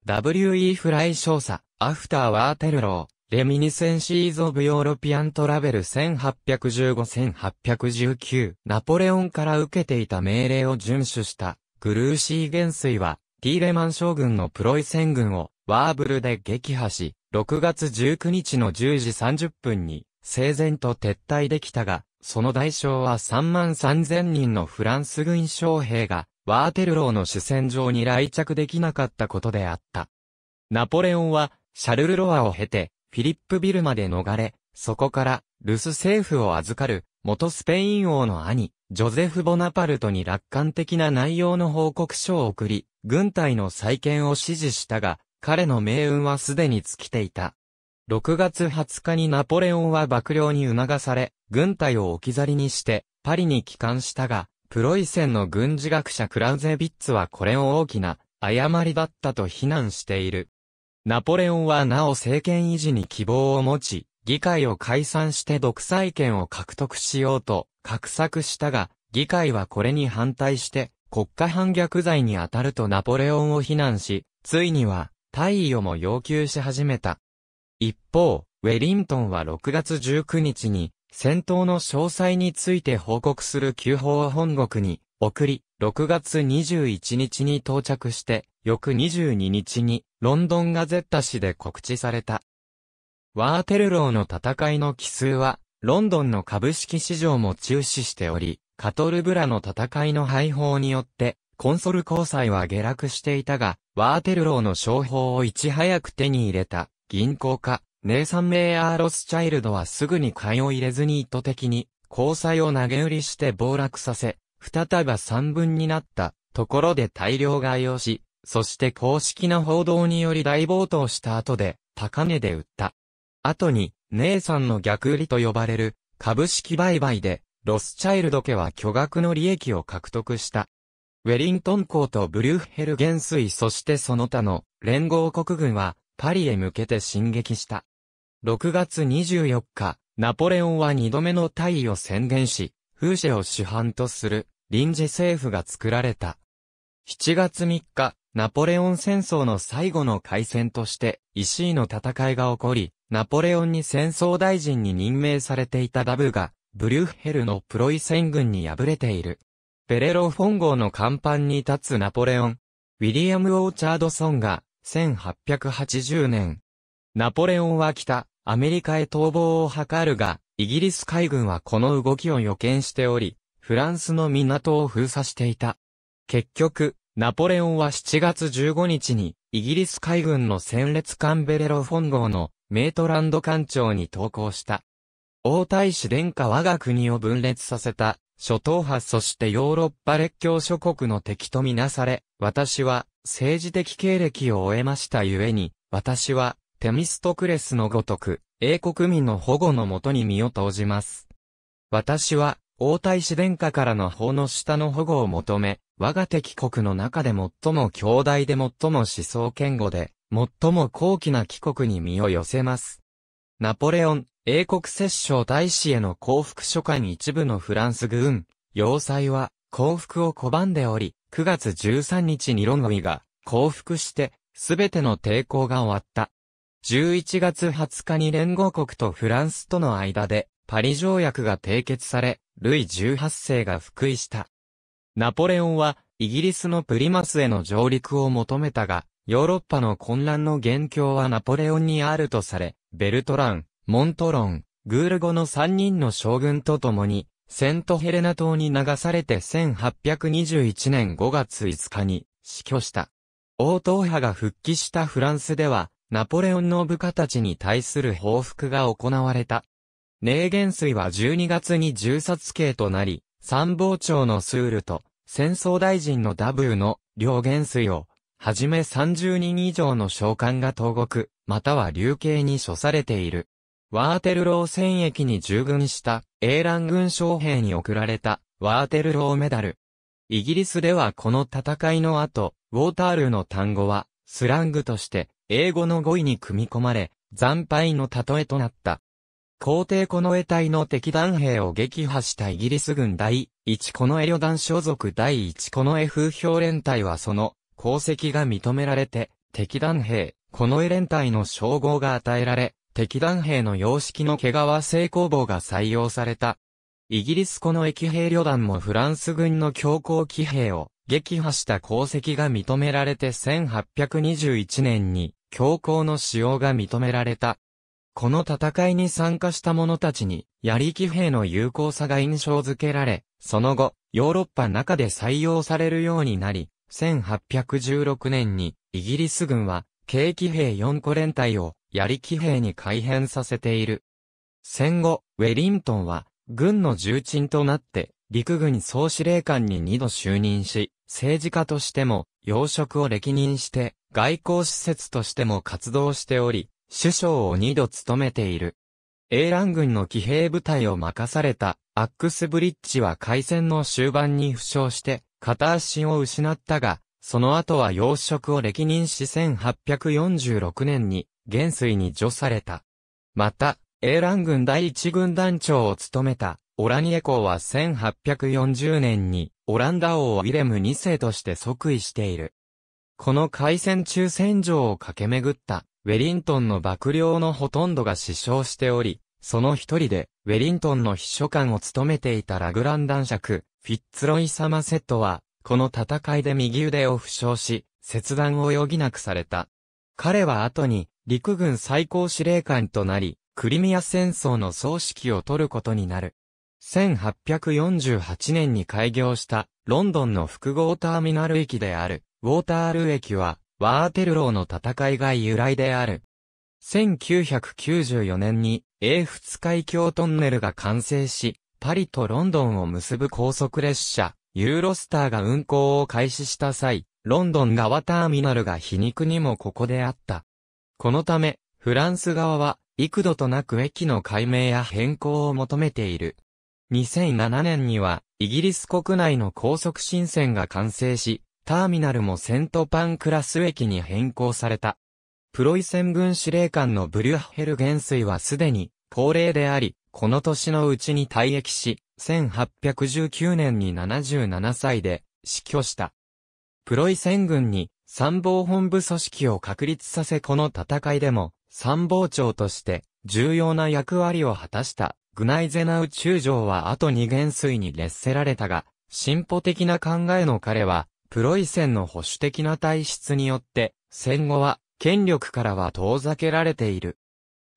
W.E. フライ少佐、アフターワーテルロー、レミニセンシーズ・オブ・ヨーロピアン・トラベル1815-1819、ナポレオンから受けていた命令を遵守した、グルーシー元帥は、ティーレマン将軍のプロイセン軍をワーブルで撃破し、6月19日の10時30分に、整然と撤退できたが、その代償は3万3000人のフランス軍将兵が、ワーテルローの主戦場に来着できなかったことであった。ナポレオンは、シャルルロアを経て、フィリップビルまで逃れ、そこから、ルス政府を預かる、元スペイン王の兄、ジョゼフ・ボナパルトに楽観的な内容の報告書を送り、軍隊の再建を指示したが、彼の命運はすでに尽きていた。6月20日にナポレオンは幕僚に促され、軍隊を置き去りにして、パリに帰還したが、プロイセンの軍事学者クラウゼビッツはこれを大きな誤りだったと非難している。ナポレオンはなお政権維持に希望を持ち、議会を解散して独裁権を獲得しようと、画策したが、議会はこれに反対して、国家反逆罪に当たるとナポレオンを非難し、ついには、退位をも要求し始めた。一方、ウェリントンは6月19日に、戦闘の詳細について報告する旧法本国に送り、6月21日に到着して、翌22日に、ロンドンガゼッタ市で告知された。ワーテルローの戦いの奇数は、ロンドンの株式市場も注視しており、カトルブラの戦いの廃法によって、コンソル交際は下落していたが、ワーテルローの商法をいち早く手に入れた、銀行家、ネイサン・メイアー・ロスチャイルドはすぐに買いを入れずに意図的に、交際を投げ売りして暴落させ、再び三分になったところで大量買いをし、そして公式な報道により大暴騰した後で、高値で売った。後に、姉さんの逆売りと呼ばれる、株式売買で、ロスチャイルド家は巨額の利益を獲得した。ウェリントン港とブリュッヘル元帥そしてその他の連合国軍はパリへ向けて進撃した。6月24日、ナポレオンは2度目の退位を宣言し、フーシェを主犯とする臨時政府が作られた。7月3日、ナポレオン戦争の最後の開戦として、石井の戦いが起こり、ナポレオンに戦争大臣に任命されていたダブが、ブリュッヘルのプロイセン軍に敗れている。ベレロフォン号の甲板に立つナポレオン。ウィリアム・オーチャードソンが、1880年。ナポレオンは北、アメリカへ逃亡を図るが、イギリス海軍はこの動きを予見しており、フランスの港を封鎖していた。結局、ナポレオンは7月15日に、イギリス海軍の戦列艦ベレロフォン号のメートランド艦長に投降した。王太子殿下我が国を分裂させた、諸党派そしてヨーロッパ列強諸国の敵とみなされ、私は政治的経歴を終えましたゆえに、私はテミストクレスのごとく、英国民の保護のもとに身を投じます。私は、王太子殿下からの法の下の保護を求め、我が敵国の中で最も強大で最も思想堅固で、最も高貴な帰国に身を寄せます。ナポレオン、英国摂政大使への降伏書簡一部のフランス軍、要塞は降伏を拒んでおり、9月13日にロンゴイが降伏して、すべての抵抗が終わった。11月20日に連合国とフランスとの間で、パリ条約が締結され、ルイ18世が復位した。ナポレオンは、イギリスのプリマスへの上陸を求めたが、ヨーロッパの混乱の元凶はナポレオンにあるとされ、ベルトラン、モントロン、グール語の3人の将軍と共に、セントヘレナ島に流されて1821年5月5日に死去した。王党派が復帰したフランスでは、ナポレオンの部下たちに対する報復が行われた。ネーゲン水は12月に銃殺刑となり、参謀長のスールと、戦争大臣のダブーの両元水をはじめ30人以上の召喚が投獄、または流刑に処されている。ワーテルロー戦役に従軍した、英蘭軍将兵に贈られた、ワーテルローメダル。イギリスではこの戦いの後、ウォータールーの単語は、スラングとして、英語の語彙に組み込まれ、惨敗の例えとなった。皇帝近衛隊の敵弾兵を撃破したイギリス軍第1近衛旅団所属第1のエ風評連隊はその功績が認められて、敵弾兵、このエ連隊の称号が与えられ、敵弾兵の様式の毛皮成功棒が採用された。イギリスこの駅兵旅団もフランス軍の強行騎兵を撃破した功績が認められて1821年に強行の使用が認められた。この戦いに参加した者たちに、槍騎兵の有効さが印象づけられ、その後、ヨーロッパ中で採用されるようになり、1816年にイギリス軍は軽騎兵4個連隊を槍騎兵に改変させている。戦後、ウェリントンは軍の重鎮となって陸軍総司令官に2度就任し、政治家としても要職を歴任して外交施設としても活動しており、首相を2度務めている。英蘭軍の騎兵部隊を任されたアックスブリッジは海戦の終盤に負傷して片足を失ったが、その後は養殖を歴任し1846年に、元帥に除された。また、ラン軍第一軍団長を務めた、オラニエ公は1840年に、オランダ王ウィレム2世として即位している。この海戦中戦場を駆け巡った、ウェリントンの幕僚のほとんどが死傷しており、その一人で、ウェリントンの秘書官を務めていたラグラン男爵、フィッツロイ・サマセットは、この戦いで右腕を負傷し、切断を余儀なくされた。彼は後に、陸軍最高司令官となり、クリミア戦争の総指揮を取ることになる。1848年に開業したロンドンの複合ターミナル駅であるウォータールー駅はワーテルローの戦いが由来である。1994年に英仏海峡トンネルが完成し、パリとロンドンを結ぶ高速列車、ユーロスターが運行を開始した際、ロンドン側ターミナルが皮肉にもここであった。このため、フランス側は、幾度となく駅の改名や変更を求めている。2007年には、イギリス国内の高速新線が完成し、ターミナルもセントパンクラス駅に変更された。プロイセン軍司令官のブリュッヘル元帥はすでに、高齢であり、この年のうちに退役し、1819年に77歳で死去した。プロイセン軍に参謀本部組織を確立させこの戦いでも参謀長として重要な役割を果たしたグナイゼナウ中将は後に元帥に劣せられたが、進歩的な考えの彼は、プロイセンの保守的な体質によって、戦後は権力からは遠ざけられている。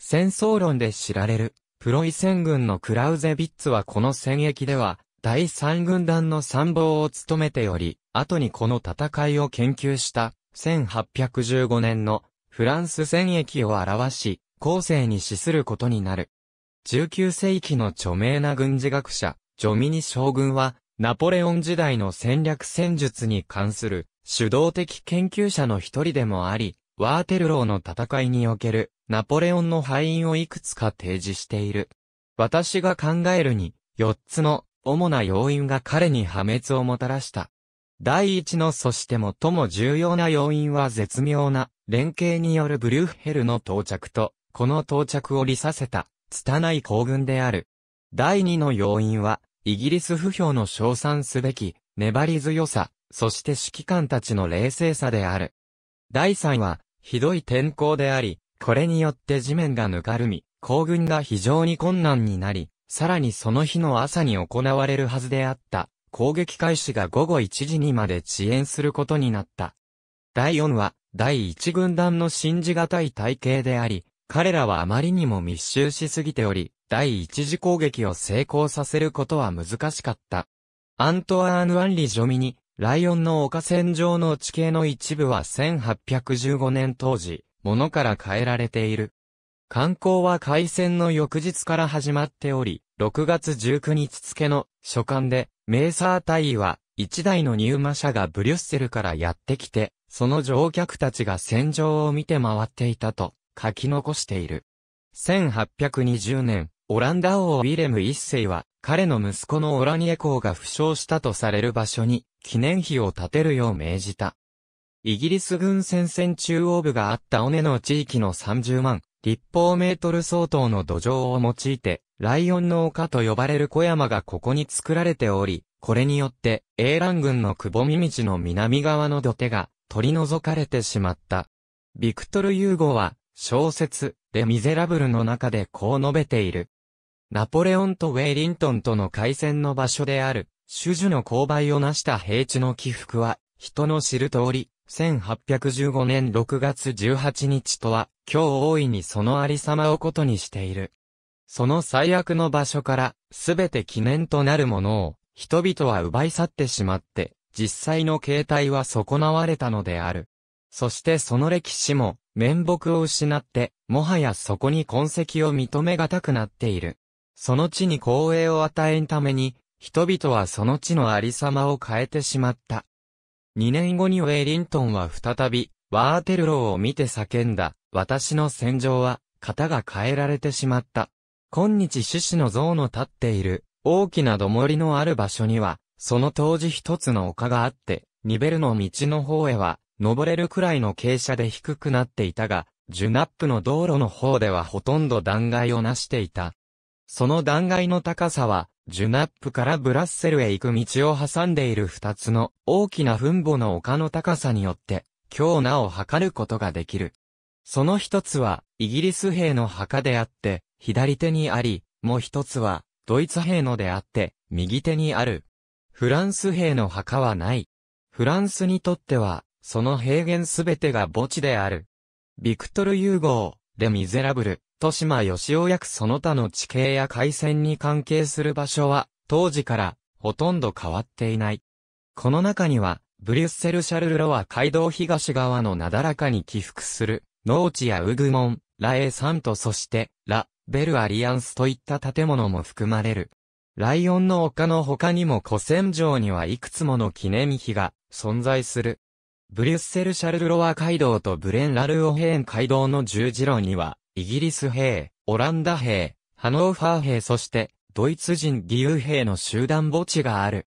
戦争論で知られる、プロイセン軍のクラウゼビッツはこの戦役では、第三軍団の参謀を務めており、後にこの戦いを研究した、1815年のフランス戦役を表し、後世に資することになる。19世紀の著名な軍事学者、ジョミニ将軍は、ナポレオン時代の戦略戦術に関する主導的研究者の一人でもあり、ワーテルローの戦いにおけるナポレオンの敗因をいくつか提示している。私が考えるに、四つの主な要因が彼に破滅をもたらした。第一のそして最も重要な要因は絶妙な連携によるブリュッヘルの到着と、この到着を利させた、拙い行軍である。第二の要因は、イギリス不評の称賛すべき、粘り強さ、そして指揮官たちの冷静さである。第三は、ひどい天候であり、これによって地面がぬかるみ、行軍が非常に困難になり、さらにその日の朝に行われるはずであった、攻撃開始が午後1時にまで遅延することになった。第4は、第1軍団の信じがたい体系であり、彼らはあまりにも密集しすぎており、第1次攻撃を成功させることは難しかった。アントワーヌ・アンリ・ジョミニ、ライオンの丘線上の地形の一部は1815年当時、ものから変えられている。観光は開戦の翌日から始まっており、6月19日付の書簡で、メーサー隊は一台の入馬車がブリュッセルからやってきて、その乗客たちが戦場を見て回っていたと書き残している。1820年、オランダ王ウィレム一世は彼の息子のオラニエ公が負傷したとされる場所に記念碑を建てるよう命じた。イギリス軍戦線中央部があった尾根の地域の30万立方メートル相当の土壌を用いて、ライオンの丘と呼ばれる小山がここに作られており、これによって、ラン軍の窪ぼみ道の南側の土手が取り除かれてしまった。ビクトル・ユーゴは、小説、デ・ミゼラブルの中でこう述べている。ナポレオンとウェイリントンとの海戦の場所である、種樹の勾配を成した平地の起伏は、人の知る通り、1815年6月18日とは、今日大いにそのありさまをことにしている。その最悪の場所から、すべて記念となるものを、人々は奪い去ってしまって、実際の形態は損なわれたのである。そしてその歴史も、面目を失って、もはやそこに痕跡を認めがたくなっている。その地に光栄を与えんために、人々はその地のありさまを変えてしまった。2年後にウェイリントンは再び、ワーテルローを見て叫んだ、私の戦場は、型が変えられてしまった。今日獅子の像の立っている、大きなどもりのある場所には、その当時一つの丘があって、ニベルの道の方へは、登れるくらいの傾斜で低くなっていたが、ジュナップの道路の方ではほとんど断崖をなしていた。その断崖の高さは、ジュナップからブラッセルへ行く道を挟んでいる二つの大きな墳墓の丘の高さによって、今日なお測ることができる。その一つは、イギリス兵の墓であって、左手にあり、もう一つは、ドイツ兵のであって、右手にある。フランス兵の墓はない。フランスにとっては、その平原すべてが墓地である。ビクトル・ユーゴー、レ・ミゼラブル。豊島吉尾役その他の地形や海戦に関係する場所は、当時から、ほとんど変わっていない。この中には、ブリュッセル・シャルルロは街道東側のなだらかに起伏する、農地やウグモン、ラエサントそして、ラ・ベル・アリアンスといった建物も含まれる。ライオンの丘の他にも古戦場にはいくつもの記念碑が存在する。ブリュッセル・シャルルロワ街道とブレン・ラルオヘーン街道の十字路には、イギリス兵、オランダ兵、ハノーファー兵そして、ドイツ人義勇兵の集団墓地がある。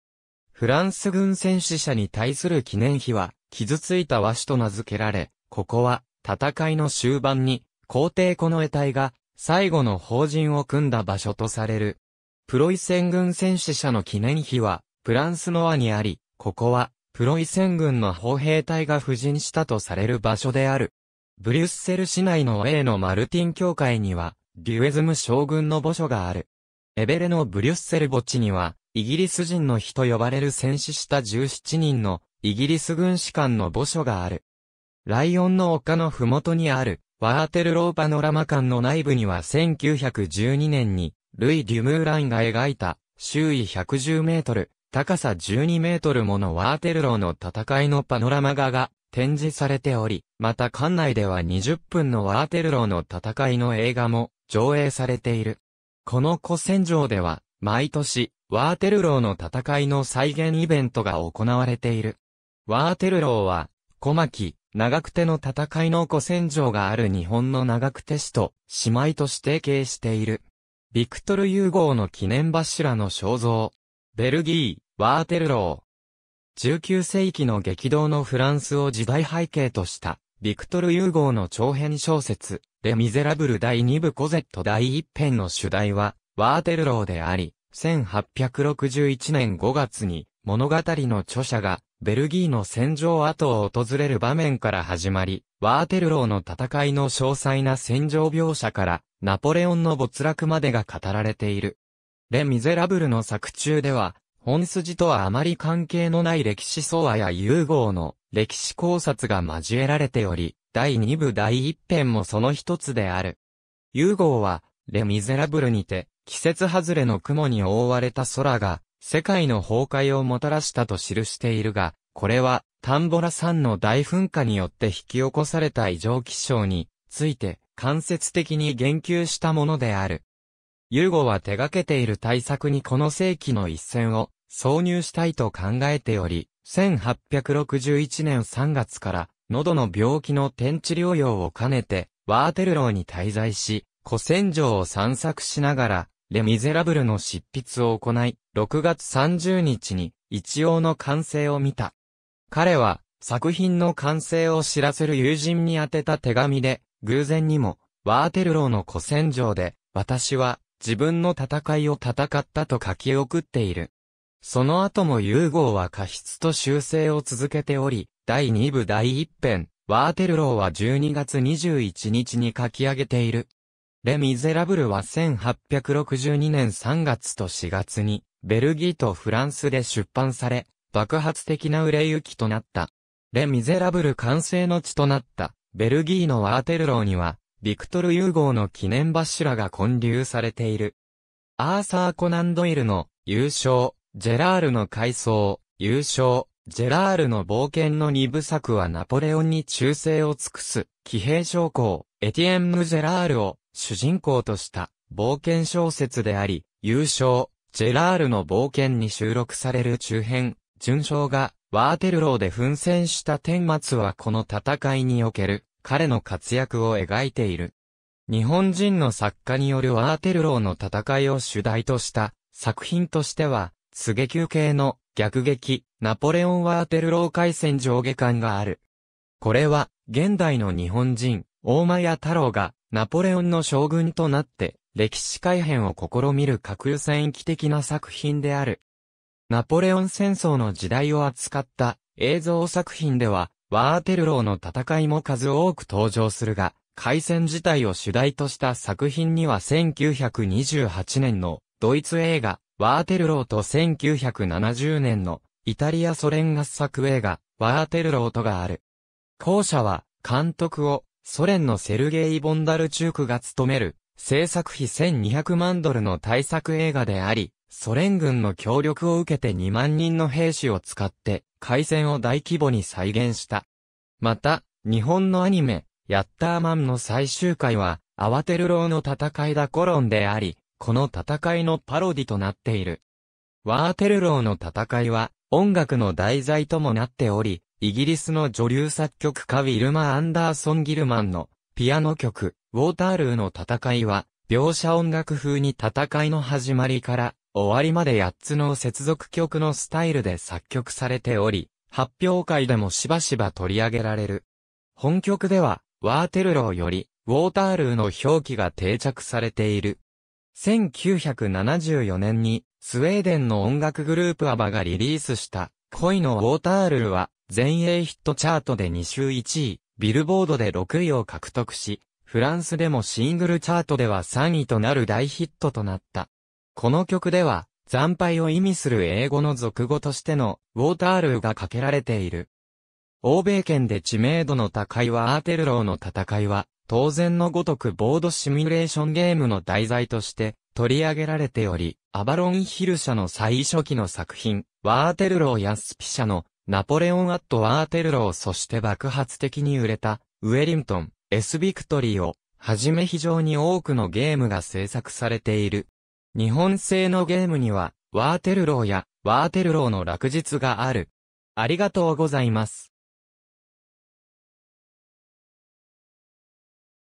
フランス軍戦死者に対する記念碑は、傷ついた和紙と名付けられ、ここは、戦いの終盤に、皇帝この得体が、最後の法人を組んだ場所とされる。プロイセン軍戦死者の記念碑は、フランスの輪にあり、ここは、プロイセン軍の砲兵隊が布陣したとされる場所である。ブリュッセル市内の A のマルティン教会には、デュエズム将軍の墓所がある。エベレのブリュッセル墓地には、イギリス人の日と呼ばれる戦死した17人のイギリス軍士官の墓所がある。ライオンの丘の麓にあるワーテルローパノラマ館の内部には1912年にルイ・デュムーランが描いた周囲110メートル、高さ12メートルものワーテルローの戦いのパノラマ画が展示されており、また館内では20分のワーテルローの戦いの映画も上映されている。この古戦場では、毎年、ワーテルローの戦いの再現イベントが行われている。ワーテルローは、小牧、長久手の戦いの古戦場がある日本の長久手市と姉妹として提携している。ビクトル・融合の記念柱の肖像。ベルギー、ワーテルロー。19世紀の激動のフランスを時代背景とした、ビクトル・ユーゴーの長編小説、レ・ミゼラブル第2部コゼット第1編の主題は、ワーテルローであり、1861年5月に、物語の著者が、ベルギーの戦場跡を訪れる場面から始まり、ワーテルローの戦いの詳細な戦場描写から、ナポレオンの没落までが語られている。レ・ミゼラブルの作中では、本筋とはあまり関係のない歴史ソ和や融合の歴史考察が交えられており、第2部第1編もその一つである。融合は、レ・ミゼラブルにて、季節外れの雲に覆われた空が、世界の崩壊をもたらしたと記しているが、これは、タンボラ山の大噴火によって引き起こされた異常気象について、間接的に言及したものである。ユーゴは手掛けている対策にこの世紀の一戦を挿入したいと考えており、1861年3月から喉の病気の天地療養を兼ねて、ワーテルローに滞在し、古戦場を散策しながら、レ・ミゼラブルの執筆を行い、6月30日に一応の完成を見た。彼は作品の完成を知らせる友人に宛てた手紙で、偶然にも、ワーテルローの古戦場で、私は自分の戦いを戦ったと書き送っている。その後も融合は過失と修正を続けており、第2部第1編、ワーテルローは12月21日に書き上げている。レ・ミゼラブルは1862年3月と4月に、ベルギーとフランスで出版され、爆発的な売れ行きとなった。レ・ミゼラブル完成の地となった、ベルギーのワーテルローには、ビクトル・ユーゴーの記念柱が建立されている。アーサー・コナンドイルの優勝、ジェラールの回想、優勝、ジェラールの冒険の二部作はナポレオンに忠誠を尽くす、騎兵将校、エティエンム・ジェラールを主人公とした冒険小説であり、優勝、ジェラールの冒険に収録される中編、順章がワーテルローで奮戦した天末はこの戦いにおける彼の活躍を描いている。日本人の作家によるワーテルローの戦いを主題とした作品としてはスゲ級系の逆撃、ナポレオンワーテルロー海戦上下巻がある。これは、現代の日本人、大間屋太郎が、ナポレオンの将軍となって、歴史改変を試みる核油戦域的な作品である。ナポレオン戦争の時代を扱った映像作品では、ワーテルローの戦いも数多く登場するが、海戦自体を主題とした作品には1928年のドイツ映画ワーテルローと1970年のイタリアソ連合作映画、ワーテルローとがある。後者は、監督を、ソ連のセルゲイ・ボンダルチュークが務める、制作費1200万ドルの大作映画であり、ソ連軍の協力を受けて2万人の兵士を使って、海戦を大規模に再現した。また、日本のアニメ、ヤッターマンの最終回は、アワテルローの戦いだコロンであり、この戦いのパロディとなっている。ワーテルローの戦いは、音楽の題材ともなっており、イギリスの女流作曲家ウィルマ・アンダーソン・ギルマンのピアノ曲、ウォータールーの戦いは、描写音楽風に戦いの始まりから終わりまで8つの接続曲のスタイルで作曲されており、発表会でもしばしば取り上げられる。本曲では、ワーテルローより、ウォータールーの表記が定着されている。1974年にスウェーデンの音楽グループアバがリリースした恋のウォータールルは全英ヒットチャートで2週1位、ビルボードで6位を獲得し、フランスでもシングルチャートでは3位となる大ヒットとなった。この曲では惨敗を意味する英語の俗語としてのウォータールーがかけられている。欧米圏で知名度の高いワーテルローの戦いは当然のごとくボードシミュレーションゲームの題材として取り上げられており、アバロンヒル社の最初期の作品、ワーテルローやスピ社のナポレオンアットワーテルローそして爆発的に売れたウェリントン、エスビクトリーをはじめ非常に多くのゲームが制作されている。日本製のゲームにはワーテルローやワーテルローの落日がある。ありがとうございます。